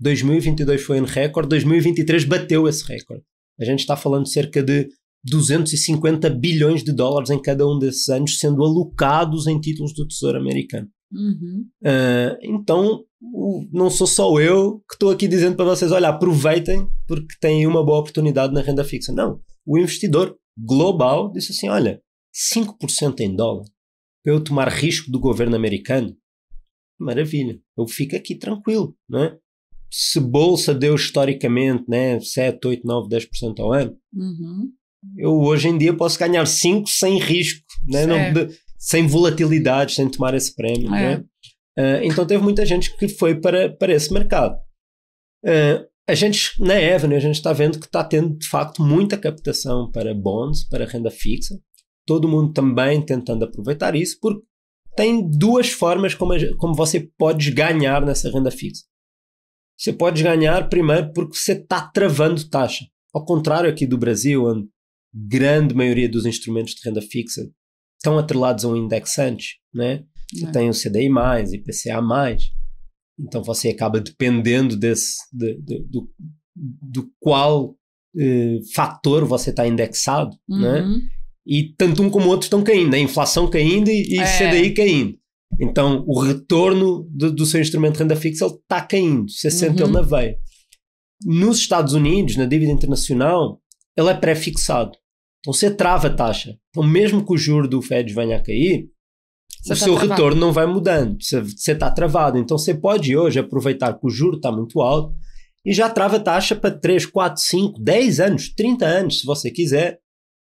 [SPEAKER 2] 2022 foi um recorde, 2023 bateu esse recorde. A gente está falando de cerca de 250 bilhões de dólares em cada um desses anos sendo alocados em títulos do Tesouro Americano. Uhum. Uh, então, não sou só eu que estou aqui dizendo para vocês: olha, aproveitem porque têm uma boa oportunidade na renda fixa. Não. O investidor global disse assim: olha, 5% em dólar para eu tomar risco do governo americano, maravilha, eu fico aqui tranquilo, não é? Se bolsa deu historicamente né, 7, 8, 9, 10% ao ano, uhum. eu hoje em dia posso ganhar 5 sem risco, né? Certo. não, sem volatilidade, sem tomar esse prémio. Né? Uh, então teve muita gente que foi para, para esse mercado. Uh, a gente, na Avenue, a gente está vendo que está tendo, de facto, muita captação para bonds, para renda fixa. Todo mundo também tentando aproveitar isso, porque tem duas formas como, como você pode ganhar nessa renda fixa. Você pode ganhar, primeiro, porque você está travando taxa. Ao contrário aqui do Brasil, onde grande maioria dos instrumentos de renda fixa estão atrelados a um indexante, né? É. Tem o CDI+, IPCA+, então você acaba dependendo desse, de, de, do, do qual eh, fator você está indexado, né? uhum. né? E tanto um como o outro estão caindo, a né? inflação caindo e, e é. CDI caindo. Então, o retorno do seu instrumento de renda fixa está caindo, você uhum. sente uhum. ele na veia. Nos Estados Unidos, na dívida internacional, ele é pré-fixado. Então você trava a taxa. Então, mesmo que o juro do Fed venha a cair,
[SPEAKER 1] você o tá seu travado. retorno não
[SPEAKER 2] vai mudando. Você está travado. Então você pode hoje aproveitar que o juro está muito alto e já trava a taxa para 3, 4, 5, 10 anos, 30 anos, se você quiser.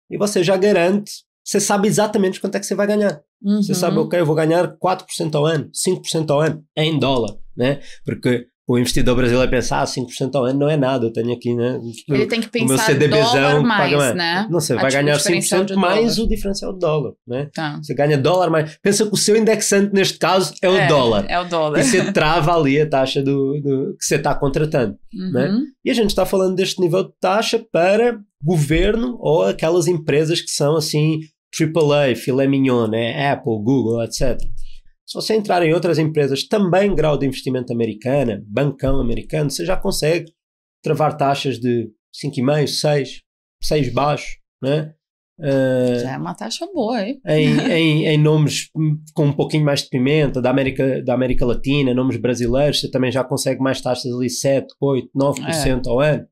[SPEAKER 2] E você já garante, você sabe exatamente quanto é que você vai ganhar.
[SPEAKER 3] Uhum. Você sabe, uhum. ok,
[SPEAKER 2] eu vou ganhar 4% ao ano, 5% ao ano, em dólar, né? Porque o investidor brasileiro é pensar ah, 5% ao ano não é nada, eu tenho aqui, né? Ele tem que pensar o meu CDBzão mais, paga né? Não, você a vai ganhar 5% é mais dólar. o diferencial do dólar, né? Tá. Você ganha dólar mais. Pensa que o seu indexante, neste caso, é o é, dólar. É o dólar. E você trava ali a taxa do, do que você está contratando, né? uhum. né? E a gente está falando deste nível de taxa para governo ou aquelas empresas que são, assim, AAA, filé mignon, né? Apple, Google, etc. Se você entrar em outras empresas também grau de investimento americana, bancão americano, você já consegue travar taxas de 5,5, 6, 6 baixo, né? Uh, já é
[SPEAKER 1] uma taxa boa, hein? Em,
[SPEAKER 2] em, em, nomes com um pouquinho mais de pimenta, da América, da América Latina, nomes brasileiros, você também já consegue mais taxas ali 7, 8, 9% é. ao ano.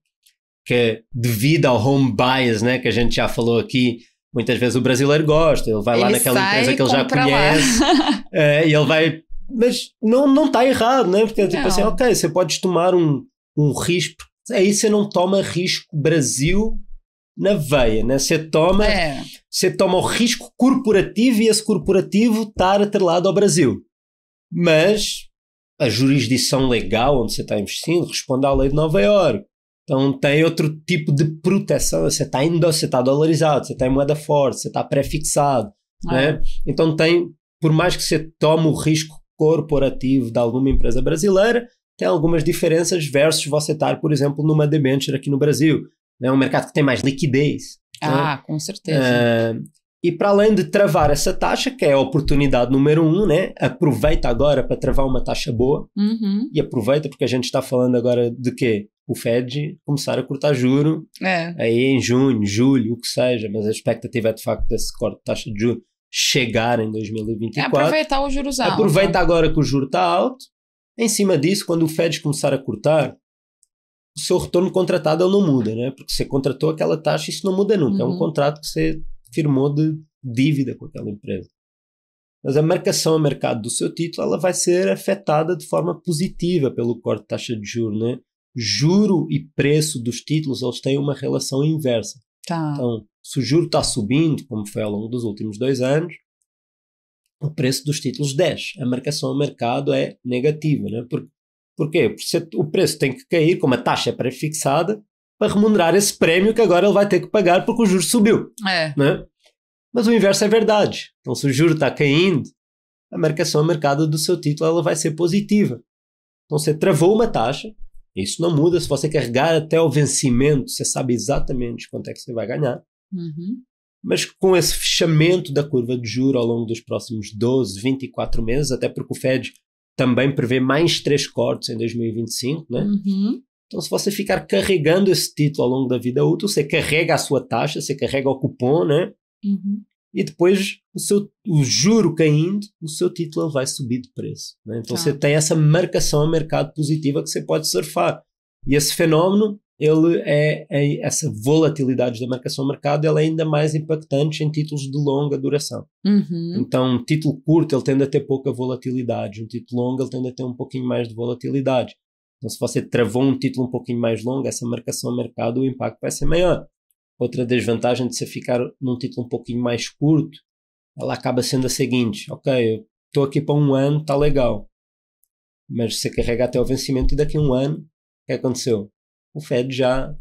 [SPEAKER 2] Que é devido ao home bias, né, que a gente já falou aqui, muitas vezes o brasileiro gosta, ele vai ele lá naquela empresa que ele já conhece é, e ele vai. Mas não, não está errado, né? Porque é tipo assim, não. assim, ok, você pode tomar um, um risco, aí é você não toma risco Brasil na veia, né? Você toma, é. você toma o risco corporativo e esse corporativo estar tá atrelado ao Brasil. Mas a jurisdição legal onde você está investindo responde à lei de Nova York. Então tem outro tipo de proteção. Você está indo, você está dolarizado, você está em moeda forte, você está prefixado, ah. É. né? Então tem, por mais que você tome o risco corporativo de alguma empresa brasileira, tem algumas diferenças versus você estar, por exemplo, numa debenture aqui no Brasil, né? Um mercado que tem mais liquidez. Né? Ah, né?
[SPEAKER 1] com certeza. É,
[SPEAKER 2] e para além de travar essa taxa, que é a oportunidade número um, né? Aproveita agora para travar uma taxa boa.
[SPEAKER 3] Uhum. E
[SPEAKER 2] aproveita porque a gente está falando agora de quê? o Fed começar a cortar juro é. aí em junho, julho, o que seja, mas a expectativa é de facto desse corte de taxa de juros chegar em 2024. É aproveitar
[SPEAKER 1] o juros alto. Aproveita
[SPEAKER 2] né? agora que o juro está alto. Em cima disso, quando o Fed começar a cortar, o seu retorno contratado ele não muda, né? Porque você contratou aquela taxa, isso não muda nunca. Uhum. É um uhum. contrato que você firmou de dívida com aquela empresa. Mas a marcação a mercado do seu título ela vai ser afetada de forma positiva pelo corte de taxa de juros, né? juro e preço dos títulos eles têm uma relação inversa. Tá. Então, se o juro está subindo, como foi ao longo dos últimos dois anos, o preço dos títulos desce. A marcação ao mercado é negativa. Né? Por, porquê? Porque o preço tem que cair, como a taxa é pré-fixada, para remunerar esse prémio que agora ele vai ter que pagar porque o juro subiu. É. Né? Mas o inverso é verdade. Então, se o juro está caindo, a marcação ao mercado do seu título ela vai ser positiva. Então, você travou uma taxa, isso não muda. Se você carregar até o vencimento, você sabe exatamente quanto é que você vai ganhar. Uhum. Mas com esse fechamento da curva de juro ao longo dos próximos 12, 24 meses, até porque o Fed também prevê mais três cortes em 2025, né? Uhum. Então, se você ficar carregando esse título ao longo da vida útil, você carrega a sua taxa, você carrega o cupom, né? Uhum e depois o seu o juro caindo, o seu título vai subir de preço. Né? Então você tem essa marcação a mercado positiva que você pode surfar. E esse fenómeno, ele é, é essa volatilidade da marcação a mercado, ela é ainda mais impactante em títulos de longa duração. Uhum. Então, um título curto ele tende a ter pouca volatilidade, um título longo ele tende a ter um pouquinho mais de volatilidade. Então, se você travou um título um pouquinho mais longo, essa marcação a mercado, o impacto vai ser maior. Outra desvantagem de você ficar num título um pouquinho mais curto, ela acaba sendo a seguinte: ok, eu estou aqui para um ano, está legal. Mas você carrega até o vencimento e daqui a um ano, o que aconteceu? O Fed já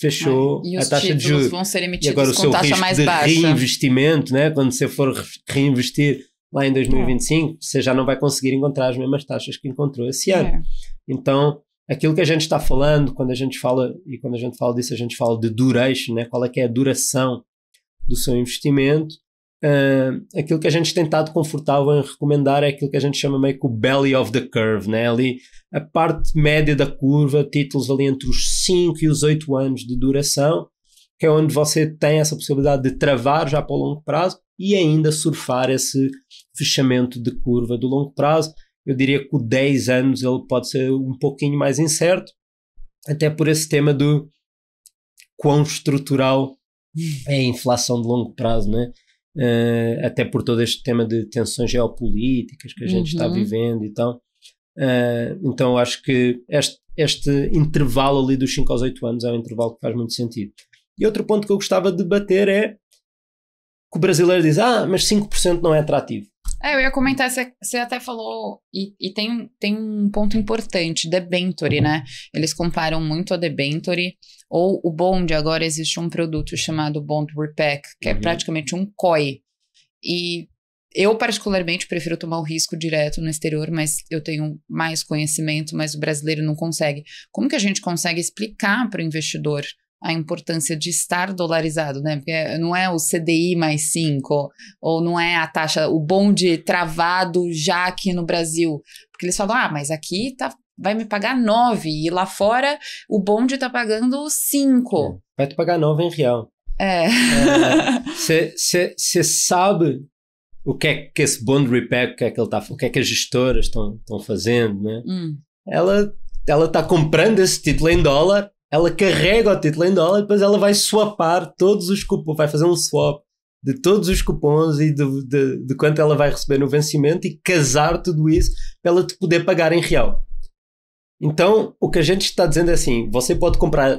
[SPEAKER 2] fechou ah, a taxa de juros. Vão ser emitidos e agora o seu taxa mais de baixa. reinvestimento, né? quando você for reinvestir lá em 2025, é. você já não vai conseguir encontrar as mesmas taxas que encontrou esse é. ano. É. Então, aquilo que a gente está falando quando a gente fala e quando a gente fala disso a gente fala de duration, né? Qual é que é a duração do seu investimento? Uh, aquilo que a gente tem estado confortável em recomendar é aquilo que a gente chama meio que o belly of the curve, né? ali a parte média da curva, títulos ali entre os 5 e os 8 anos de duração, que é onde você tem essa possibilidade de travar já para o longo prazo e ainda surfar esse fechamento de curva do longo prazo eu diria que com 10 anos ele pode ser um pouquinho mais incerto, até por esse tema do quão estrutural é a inflação de longo prazo, né? Uh, até por todo este tema de tensões geopolíticas que a gente uhum. está vivendo e tal. Uh, então acho que este, este intervalo ali dos 5 aos 8 anos é um intervalo que faz muito sentido. E outro ponto que eu gostava de bater é que o brasileiro diz: Ah, mas 5% não é atrativo.
[SPEAKER 1] É, eu ia comentar, você, você até falou, e, e, tem, tem um ponto importante, debenture, né? Eles comparam muito a debenture, ou o Bond, agora existe um produto chamado Bond Repack, que é uhum. é praticamente um COI. E eu, particularmente, prefiro tomar o risco direto no exterior, mas eu tenho mais conhecimento, mas o brasileiro não consegue. Como que a gente consegue explicar para o investidor a importância de estar dolarizado, né? Porque não é o CDI mais 5, ou não é a taxa, o bonde travado já aqui no Brasil. Porque eles falam, ah, mas aqui tá, vai me pagar 9, e lá fora o bonde tá pagando 5.
[SPEAKER 2] É, vai te pagar 9 em real.
[SPEAKER 1] É. é
[SPEAKER 2] você sabe o que é que esse bonde repack, o que é que ele tá, o que é que as gestoras estão fazendo, né? Hum. Ela ela está comprando esse título em dólar ela carrega o título em dólar e depois ela vai swapar todos os cupons, vai fazer um swap de todos os cupons e de, de, de quanto ela vai receber no vencimento e casar tudo isso para ela te poder pagar em real. Então, o que a gente está dizendo é assim: você pode comprar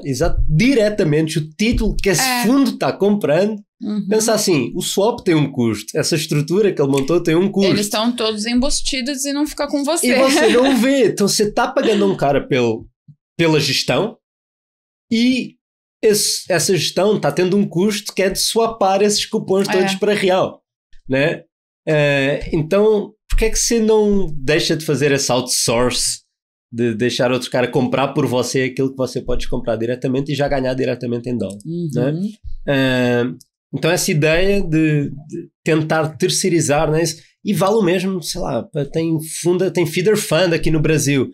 [SPEAKER 2] diretamente o título que esse é. fundo está comprando. Uhum. Pensa assim: o swap tem um custo, essa estrutura que ele montou tem um custo. Eles
[SPEAKER 1] estão todos embustidos e não fica com você. E você não
[SPEAKER 2] vê. Então, você está pagando um cara pelo, pela gestão, e esse, essa gestão está tendo um custo que é de swapar esses cupons todos é. para real, né? Uh, então, por é que você não deixa de fazer esse outsource de deixar outro cara comprar por você aquilo que você pode comprar diretamente e já ganhar diretamente em dólar, uhum. né? Uh, então, essa ideia de, de tentar terceirizar, né? E vale o mesmo, sei lá, tem funda, tem feeder fund aqui no Brasil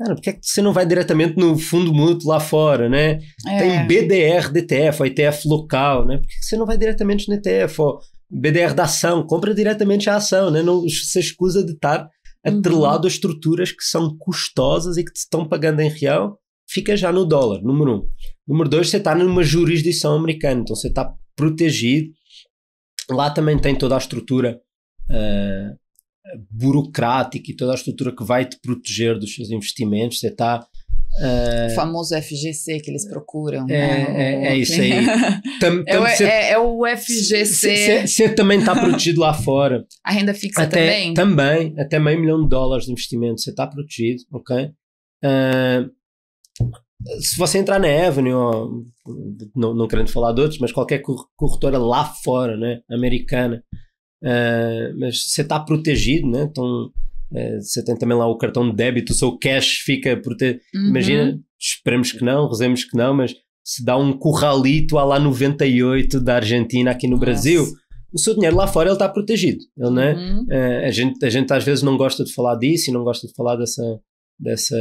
[SPEAKER 2] Cara, por que, é que você não vai diretamente no fundo mútuo lá fora, né? É. Tem BDR, DTF, ETF local, né? Por que, você não vai diretamente no ETF? Ó, BDR da ação, compra diretamente a ação, né? Não se escusa de estar atrelado uhum. a estruturas que são custosas e que te estão pagando em real, fica já no dólar, número um. Número dois, você está numa jurisdição americana, então você está protegido. Lá também tem toda a estrutura uh, burocrática e toda a estrutura que vai te proteger dos seus investimentos, você está eh, o
[SPEAKER 1] famoso FGC que eles procuram. É, né? é, é isso aí.
[SPEAKER 2] Tam, tam, é, cê, é, é, o
[SPEAKER 1] FGC. Você também está protegido
[SPEAKER 2] lá fora.
[SPEAKER 1] A renda fixa até, também?
[SPEAKER 2] Também, até meio milhão de dólares de investimento. Você está protegido, ok? Uh, se você entrar na Avenue, ou, não, não querendo falar de outros, mas qualquer corretora lá fora, né, americana, é, mas você está protegido, né? Então, é, você tem também lá o cartão de débito, o seu cash fica protegido. Uhum. Imagina, esperemos que não, rezemos que não, mas se dá um curralito a lá 98 da Argentina aqui no Nossa. Brasil, o seu dinheiro lá fora ele está protegido, ele, né? Uhum. É, a, gente, a gente às vezes não gosta de falar disso e não gosta de falar dessa... dessa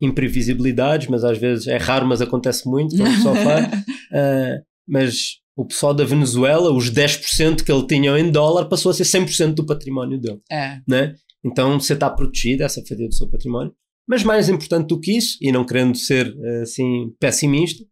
[SPEAKER 2] imprevisibilidades, mas às vezes é raro, mas acontece muito, como o pessoal fala. Uh, mas o pessoal da Venezuela, os 10% que ele tinha em dólar, passou a ser 100% do património dele. É. Né? Então você está protegido, essa fatia do seu património. Mas mais importante do que isso, e não querendo ser eh, assim pessimista,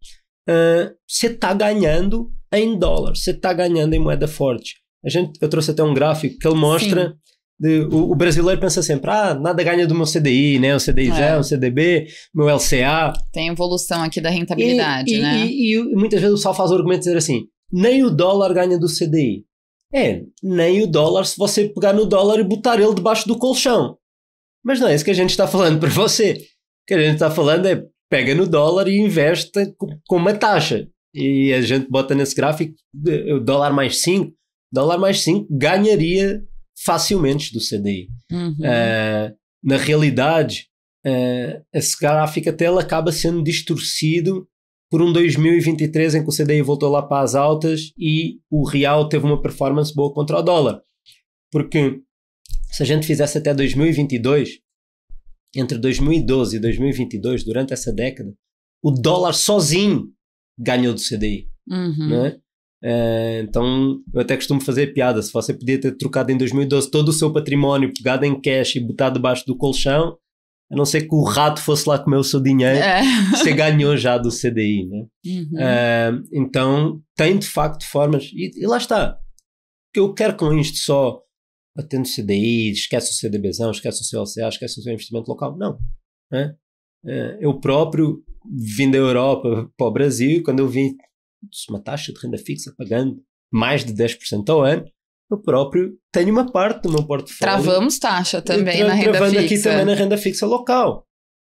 [SPEAKER 2] uh, você está ganhando em dólar, você está ganhando em moeda forte. A gente, eu trouxe até um gráfico que ele mostra Sim de, o, o, brasileiro pensa sempre, ah, nada ganha do meu CDI, né? O CDI é. é. o CDB, meu LCA.
[SPEAKER 1] Tem evolução aqui da rentabilidade, e, e, né?
[SPEAKER 2] E, e, muitas vezes o pessoal faz o argumento dizer assim, nem o dólar ganha do CDI. É, nem o dólar se você pegar no dólar e botar ele debaixo do colchão. Mas não é isso que a gente está falando para você. O que a gente está falando é pega no dólar e investe com, com uma taxa. E a gente bota nesse gráfico, o dólar mais 5, dólar mais 5 ganharia facilmente do CDI. Uhum. É, na realidade, é, eh, esse gráfico até ela acaba sendo distorcido por um 2023 em que o CDI voltou lá para as altas e o real teve uma performance boa contra o dólar. Porque se a gente fizesse até 2022, entre 2012 e 2022, durante essa década, o dólar sozinho ganhou do CDI.
[SPEAKER 3] Uhum. Né?
[SPEAKER 2] Eh, então eu até costumo fazer piada. Se você podia ter trocado em 2012 todo o seu património, pegado em cash e botado debaixo do colchão, a não ser que o rato fosse lá comer o seu dinheiro, é. você ganhou já do CDI, né?
[SPEAKER 3] Uhum.
[SPEAKER 2] Uh, então tem de facto formas, e, e, lá está. O que eu quero com isto só batendo CDI, esquece o CDBzão, esquece o seu LCA, esquece o seu investimento local. Não. Né? Eh, eu próprio vim da Europa para o Brasil e quando eu vim uma taxa de renda fixa pagando mais de 10% ao ano, eu próprio tenho uma parte do meu portfólio. Travamos
[SPEAKER 1] taxa também tra na renda travando fixa. aqui também na
[SPEAKER 2] renda fixa local.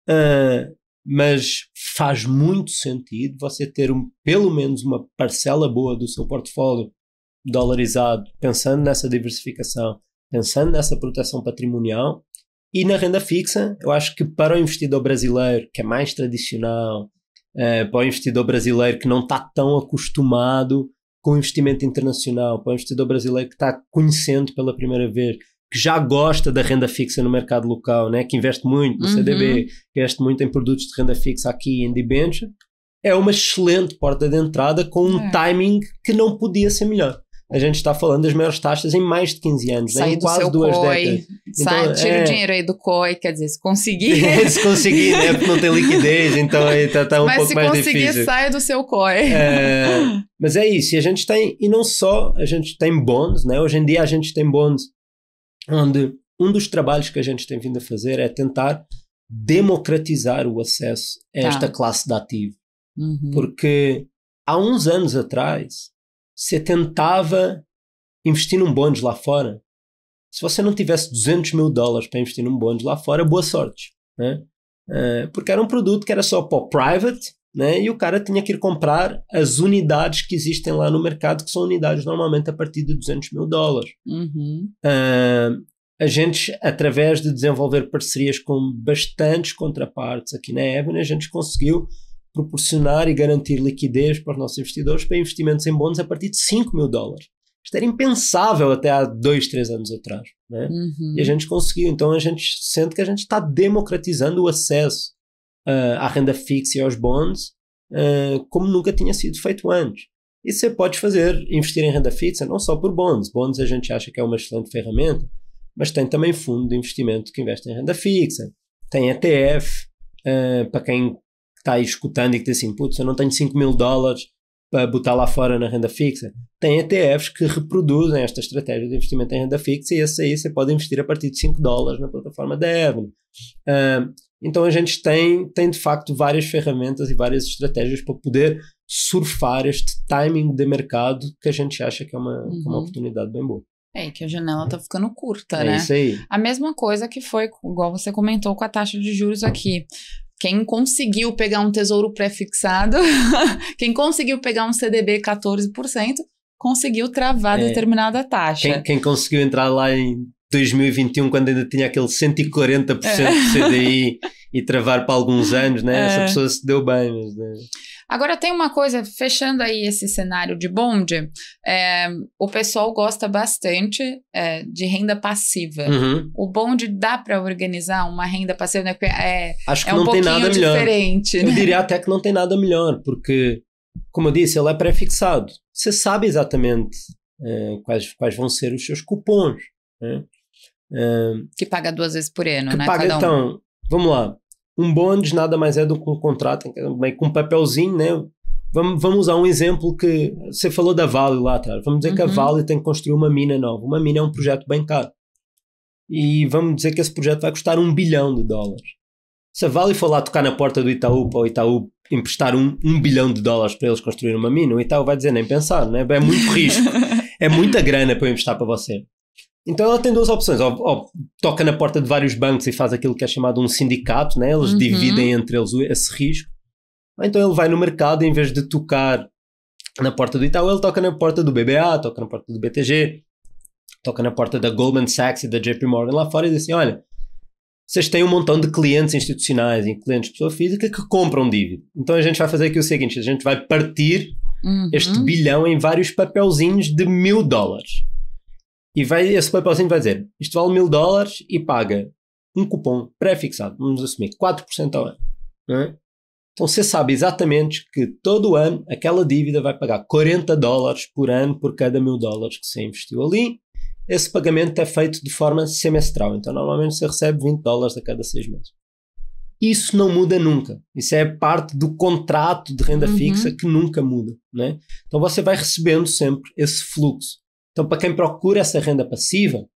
[SPEAKER 2] Uh, mas faz muito sentido você ter um, pelo menos uma parcela boa do seu portfólio dolarizado, pensando nessa diversificação, pensando nessa proteção patrimonial. E na renda fixa, eu acho que para o investidor brasileiro, que é mais tradicional, é, para o investidor brasileiro que não está tão acostumado com investimento internacional, para o investidor brasileiro que está conhecendo pela primeira vez, que já gosta da renda fixa no mercado local, né? que investe muito no uhum. CDB, que investe muito em produtos de renda fixa aqui em Bench, é uma excelente porta de entrada com um é. timing que não podia ser melhor a gente está falando das maiores taxas em mais de 15 anos, né? em quase duas COI, décadas. Sai, então, tira é... o dinheiro
[SPEAKER 1] aí do COI, quer dizer, se conseguir. É, se conseguir, né? Porque
[SPEAKER 2] não tem liquidez, então aí tá, tá um mas pouco mais difícil. Mas se conseguir, sai
[SPEAKER 1] do seu COI. É...
[SPEAKER 2] Mas é isso, e a gente tem, e não só, a gente tem bônus, né? Hoje em dia a gente tem bônus onde um dos trabalhos que a gente tem vindo a fazer é tentar democratizar o acesso a tá. esta tá. classe de ativo. Uhum. Porque há uns anos atrás, você tentava investir num bônus lá fora, se você não tivesse 200 mil dólares para investir num bônus lá fora, boa sorte. Né? É, porque era um produto que era só para o private né? e o cara tinha que ir comprar as unidades que existem lá no mercado, que são unidades normalmente a partir de 200 mil dólares.
[SPEAKER 3] Uhum.
[SPEAKER 2] Uh, a gente, através de desenvolver parcerias com bastantes contrapartes aqui na Ebony, a gente conseguiu proporcionar e garantir liquidez para os nossos investidores para investimentos em bons a partir de 5 mil dólares. Isto era impensável até há dois, três anos atrás. Né?
[SPEAKER 3] Uhum. E a gente
[SPEAKER 2] conseguiu. Então a gente sente que a gente está democratizando o acesso uh, à renda fixa e aos bônus uh, como nunca tinha sido feito antes. E você pode fazer, investir em renda fixa, não só por bônus. Bônus a gente acha que é uma excelente ferramenta, mas tem também fundo de investimento que investe em renda fixa, tem ETF, uh, ah, para quem está aí escutando e que diz assim: putz, eu não tenho 5 mil dólares para botar lá fora na renda fixa. Tem ETFs que reproduzem esta estratégia de investimento em renda fixa e esse aí você pode investir a partir de 5 dólares na plataforma da Evelyn. Uh, então a gente tem, tem de facto várias ferramentas e várias estratégias para poder surfar este timing de mercado que a gente acha que é uma, é uhum. uma oportunidade bem boa.
[SPEAKER 1] É, que a janela tá ficando curta, é né? Isso aí. A mesma coisa que foi, igual você comentou, com a taxa de juros aqui. Quem conseguiu pegar um tesouro pré-fixado, quem conseguiu pegar um CDB 14%, conseguiu travar é. determinada taxa. Quem,
[SPEAKER 2] quem, conseguiu entrar lá em 2021, quando ainda tinha aquele 140% é. do CDI e travar para alguns anos, né? É. Essa pessoa se deu bem. Mas, né?
[SPEAKER 1] Agora tem uma coisa, fechando aí esse cenário de bonde, é, o pessoal gosta bastante é, de renda passiva. Uhum. O bonde dá para organizar uma renda passiva, né? é, Acho que é não tem nada diferente. Melhor. Né? Eu diria
[SPEAKER 2] até que não tem nada melhor, porque, como eu disse, ele é pré-fixado. Você sabe exatamente é, quais, quais vão ser os seus cupons. Né? É,
[SPEAKER 1] que paga duas vezes por ano, né? Paga, um. Então,
[SPEAKER 2] vamos lá. Um bônus nada mais é do que um contrato, com um papelzinho, né? Vamos, vamos usar um exemplo que você falou da Vale lá atrás. Vamos dizer uhum. que a uhum. Vale tem que construir uma mina nova. Uma mina é um projeto bem caro. E vamos dizer que esse projeto vai custar um bilhão de dólares. Se a Vale for lá tocar na porta do Itaú para o Itaú emprestar um, um bilhão de dólares para eles construírem uma mina, o Itaú vai dizer nem pensar, né? é muito risco. é muita grana para eu emprestar para você. Então ela tem duas opções, ou, ou, toca na porta de vários bancos e faz aquilo que é chamado um sindicato, né? eles uhum. dividem entre eles esse risco, ou então ele vai no mercado e em vez de tocar na porta do Itaú, ele toca na porta do BBA, toca na porta do BTG, toca na porta da Goldman Sachs e da JP Morgan lá fora e diz assim, olha, vocês têm um montão de clientes institucionais e clientes de pessoa física que compram dívida. Então a gente vai fazer aqui o seguinte: a gente vai partir uhum. este bilhão em vários papelzinhos de mil dólares. E vai, esse PayPalzinho vai dizer: isto vale mil dólares e paga um cupom pré-fixado, vamos assumir, 4% ao ano. É? Então você sabe exatamente que todo ano aquela dívida vai pagar 40 dólares por ano por cada mil dólares que você investiu ali. Esse pagamento é feito de forma semestral, então normalmente você recebe 20 dólares a cada seis meses. Isso não muda nunca. Isso é parte do contrato de renda uhum. fixa que nunca muda. Né? Então você vai recebendo sempre esse fluxo. Então, para quem procura essa renda passiva,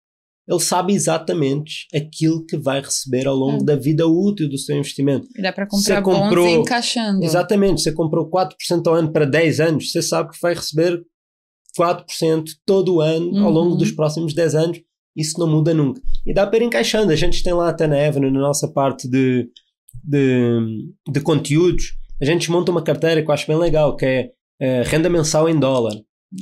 [SPEAKER 2] ele sabe exatamente aquilo que vai receber ao longo hum. da vida útil do seu investimento.
[SPEAKER 1] E dá para comprar você comprou, bons encaixando.
[SPEAKER 2] Exatamente, você comprou 4% ao ano para 10 anos, você sabe que vai receber 4% todo ano uhum. ao longo uhum. dos próximos 10 anos. Isso não muda nunca. E dá para ir encaixando. A gente tem lá até na Avenue, na nossa parte de, de, de conteúdos, a gente monta uma carteira que eu acho bem legal, que é, é renda mensal em dólar.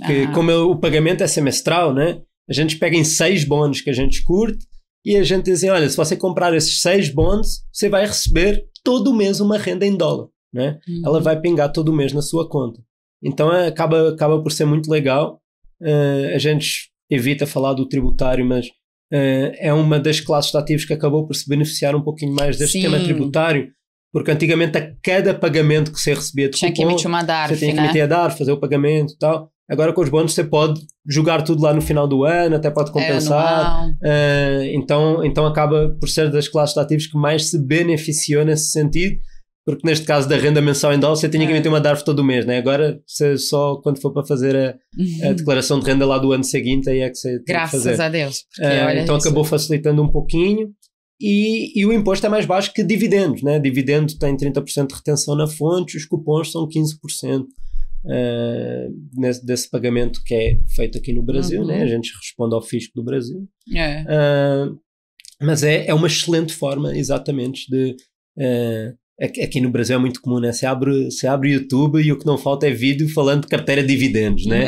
[SPEAKER 2] Que como o pagamento é semestral, né? A gente pega em seis bônus que a gente curte e a gente diz assim, olha, se você comprar esses seis bônus, você vai receber todo mês uma renda em dólar,
[SPEAKER 3] né? Uhum. Ela
[SPEAKER 2] vai pingar todo mês na sua conta. Então é, acaba, acaba por ser muito legal. Uh, a gente evita falar do tributário, mas uh, é uma das classes de ativos que acabou por se beneficiar um pouquinho mais deste tema tributário, porque antigamente a cada pagamento que você recebia de tinha que emitir uma DARF, você tinha que emitir né? a DARF, fazer o pagamento e tal. Agora com os bônus você pode jogar tudo lá no final do ano, até pode é, compensar. É, uh, então, então acaba por ser das classes de ativos que mais se beneficiou nesse sentido, porque neste caso da renda mensal em dólar você tinha é. que meter uma DARF todo mês, né? agora você só quando for para fazer a,
[SPEAKER 1] a, uhum.
[SPEAKER 2] declaração de renda lá do ano seguinte aí é que você tem Graças que fazer. a
[SPEAKER 1] Deus. Uh, então isso.
[SPEAKER 2] acabou facilitando um pouquinho. E, e, o imposto é mais baixo que dividendos, né? Dividendo tem 30% de retenção na fonte, os cupons são 15% uh, nesse, desse pagamento que é feito aqui no Brasil, uhum. né? a gente responde ao fisco do Brasil. É. Uh, mas é, é uma excelente forma, exatamente, de. Uh, Aqui no Brasil é muito comum, né? Se abre, se abre o YouTube e o que não falta é vídeo falando de carteira de dividendos, né?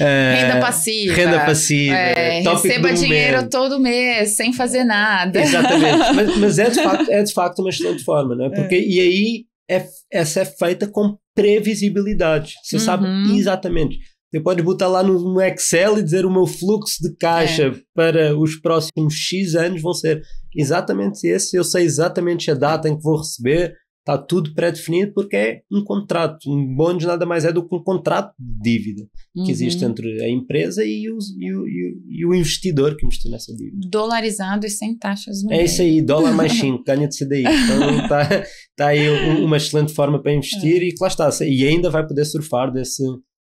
[SPEAKER 2] É. renda passiva. Renda passiva. É, receba dinheiro momento.
[SPEAKER 1] todo mês, sem fazer nada. Exatamente.
[SPEAKER 2] mas, mas é, de facto, é de facto uma excelente forma, né? É. Porque, é. E aí é, essa é feita com previsibilidade. Você uhum. sabe exatamente. Você pode botar lá no, Excel e dizer o meu fluxo de caixa é. para os próximos X anos vão ser exatamente esse. Eu sei exatamente a data em que vou receber, Está tudo pré-definido porque é um contrato. Um bônus nada mais é do que um contrato de dívida uhum. que existe entre a empresa e, e, o, e, o, investidor que investiu nessa dívida.
[SPEAKER 1] Dolarizado e sem taxas no É meio. isso aí, dólar mais 5,
[SPEAKER 2] ganha de CDI. Então está tá aí uma excelente forma para investir é. e lá está. E ainda vai poder surfar desse,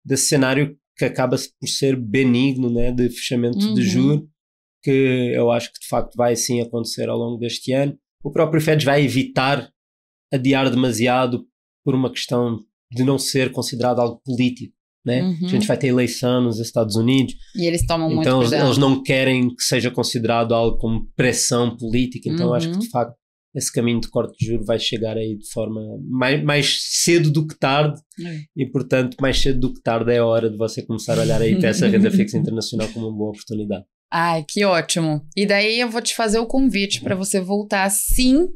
[SPEAKER 2] desse cenário que acaba por ser benigno né, de fechamento uhum. de juros, que eu acho que de facto vai sim acontecer ao longo deste ano. O próprio Fed vai evitar adiar demasiado por uma questão de não ser considerado algo político. Né? Uhum. A gente vai ter eleição nos Estados Unidos. E eles tomam então muito Então eles não querem que seja considerado algo como pressão política. Então uhum. acho que de uhum. facto esse caminho de corte de juro vai chegar aí de forma mais, mais cedo do que tarde uhum. e portanto mais cedo do que tarde é a hora de você começar a olhar aí para essa renda fixa internacional como uma boa oportunidade.
[SPEAKER 1] Ai, que ótimo. E daí eu vou te fazer o convite para uhum. você voltar sim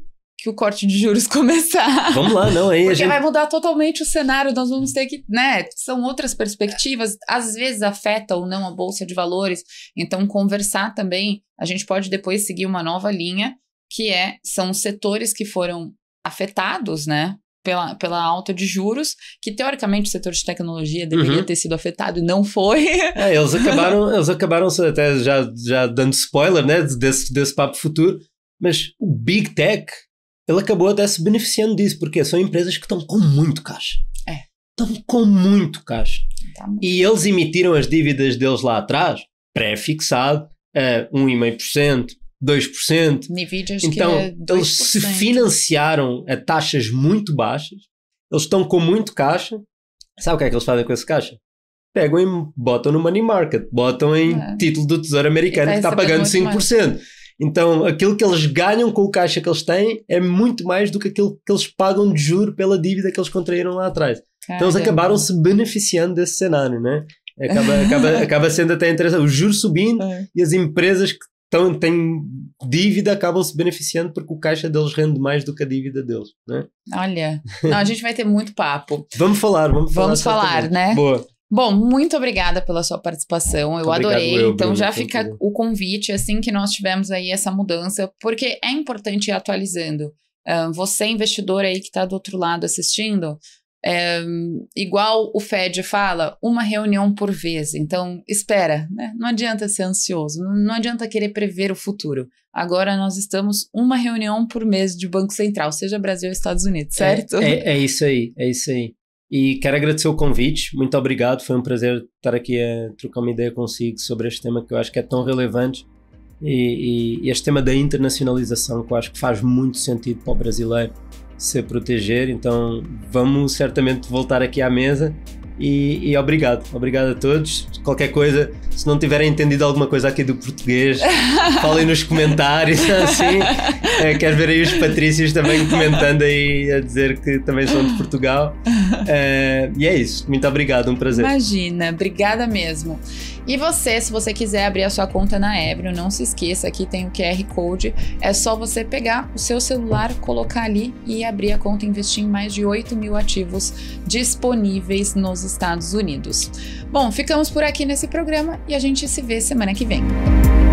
[SPEAKER 1] que o corte de juros começar. Vamos lá, não, aí. Porque gente... vai mudar totalmente o cenário, nós vamos ter que, né? São outras perspectivas, às vezes afeta ou não a bolsa de valores. Então, conversar também, a gente pode depois seguir uma nova linha, que é são os setores que foram afetados, né? Pela, pela alta de juros, que teoricamente o setor de tecnologia deveria uhum. ter sido afetado e não foi. É, eles acabaram,
[SPEAKER 2] eles acabaram até já, já dando spoiler, né? Desse, desse papo futuro. Mas o Big Tech ele acabou até se beneficiando disso, porque são empresas que estão com muito caixa. É. Estão com muito caixa. Tá e eles emitiram as dívidas deles lá atrás, pré-fixado, a 1,5%, 2%.
[SPEAKER 1] Nividas então, é 2%.
[SPEAKER 2] eles se financiaram a taxas muito baixas, eles estão com muito caixa. Sabe o que é que eles fazem com esse caixa? Pegam e botam no money market, botam em é. título do Tesouro Americano que está pagando 5%. Mais. Então, aquilo que eles ganham com o caixa que eles têm é muito mais do que aquilo que eles pagam de juro pela dívida que eles contraíram lá atrás. Caramba. Então, eles acabaram se beneficiando desse cenário, né? Acaba, acaba, acaba sendo até interessante. O juro subindo é. e as empresas que tão, têm dívida acabam se beneficiando porque o caixa deles rende mais do que a dívida deles, né?
[SPEAKER 1] Olha, não, a gente vai ter muito papo.
[SPEAKER 2] vamos falar, vamos falar. Vamos falar, né? Boa.
[SPEAKER 1] Bom, muito obrigada pela sua participação. Eu adorei. Eu, então Bruno, já fica o convite assim que nós tivermos aí essa mudança, porque é importante ir atualizando. você investidor aí que está do outro lado assistindo, é, igual o Fed fala, uma reunião por vez. Então, espera, né? não adianta ser ansioso, não adianta querer prever o futuro. Agora nós estamos uma reunião por mês de Banco Central, seja Brasil ou Estados Unidos, é, certo? É, é,
[SPEAKER 2] é isso aí, é isso aí. E quero agradecer o convite, muito obrigado, foi um prazer estar aqui a trocar uma ideia consigo sobre este tema que eu acho que é tão relevante e, e, este tema da internacionalização que eu acho que faz muito sentido para o brasileiro se proteger, então vamos certamente voltar aqui à mesa e, e, obrigado, obrigado a todos. Qualquer coisa, se não tiverem entendido alguma coisa aqui do português, falem nos comentários. Assim, é, quero ver aí os Patrícios também comentando aí a dizer que também são de Portugal. É, e é isso, muito obrigado, um prazer.
[SPEAKER 1] Imagina, obrigada mesmo. E você, se você quiser abrir a sua conta na Ebrio, não se esqueça, aqui tem o QR Code. É só você pegar o seu celular, colocar ali e abrir a conta e investir em mais de 8 mil ativos disponíveis nos Estados Unidos. Bom, ficamos por aqui nesse programa e a gente se vê semana que vem.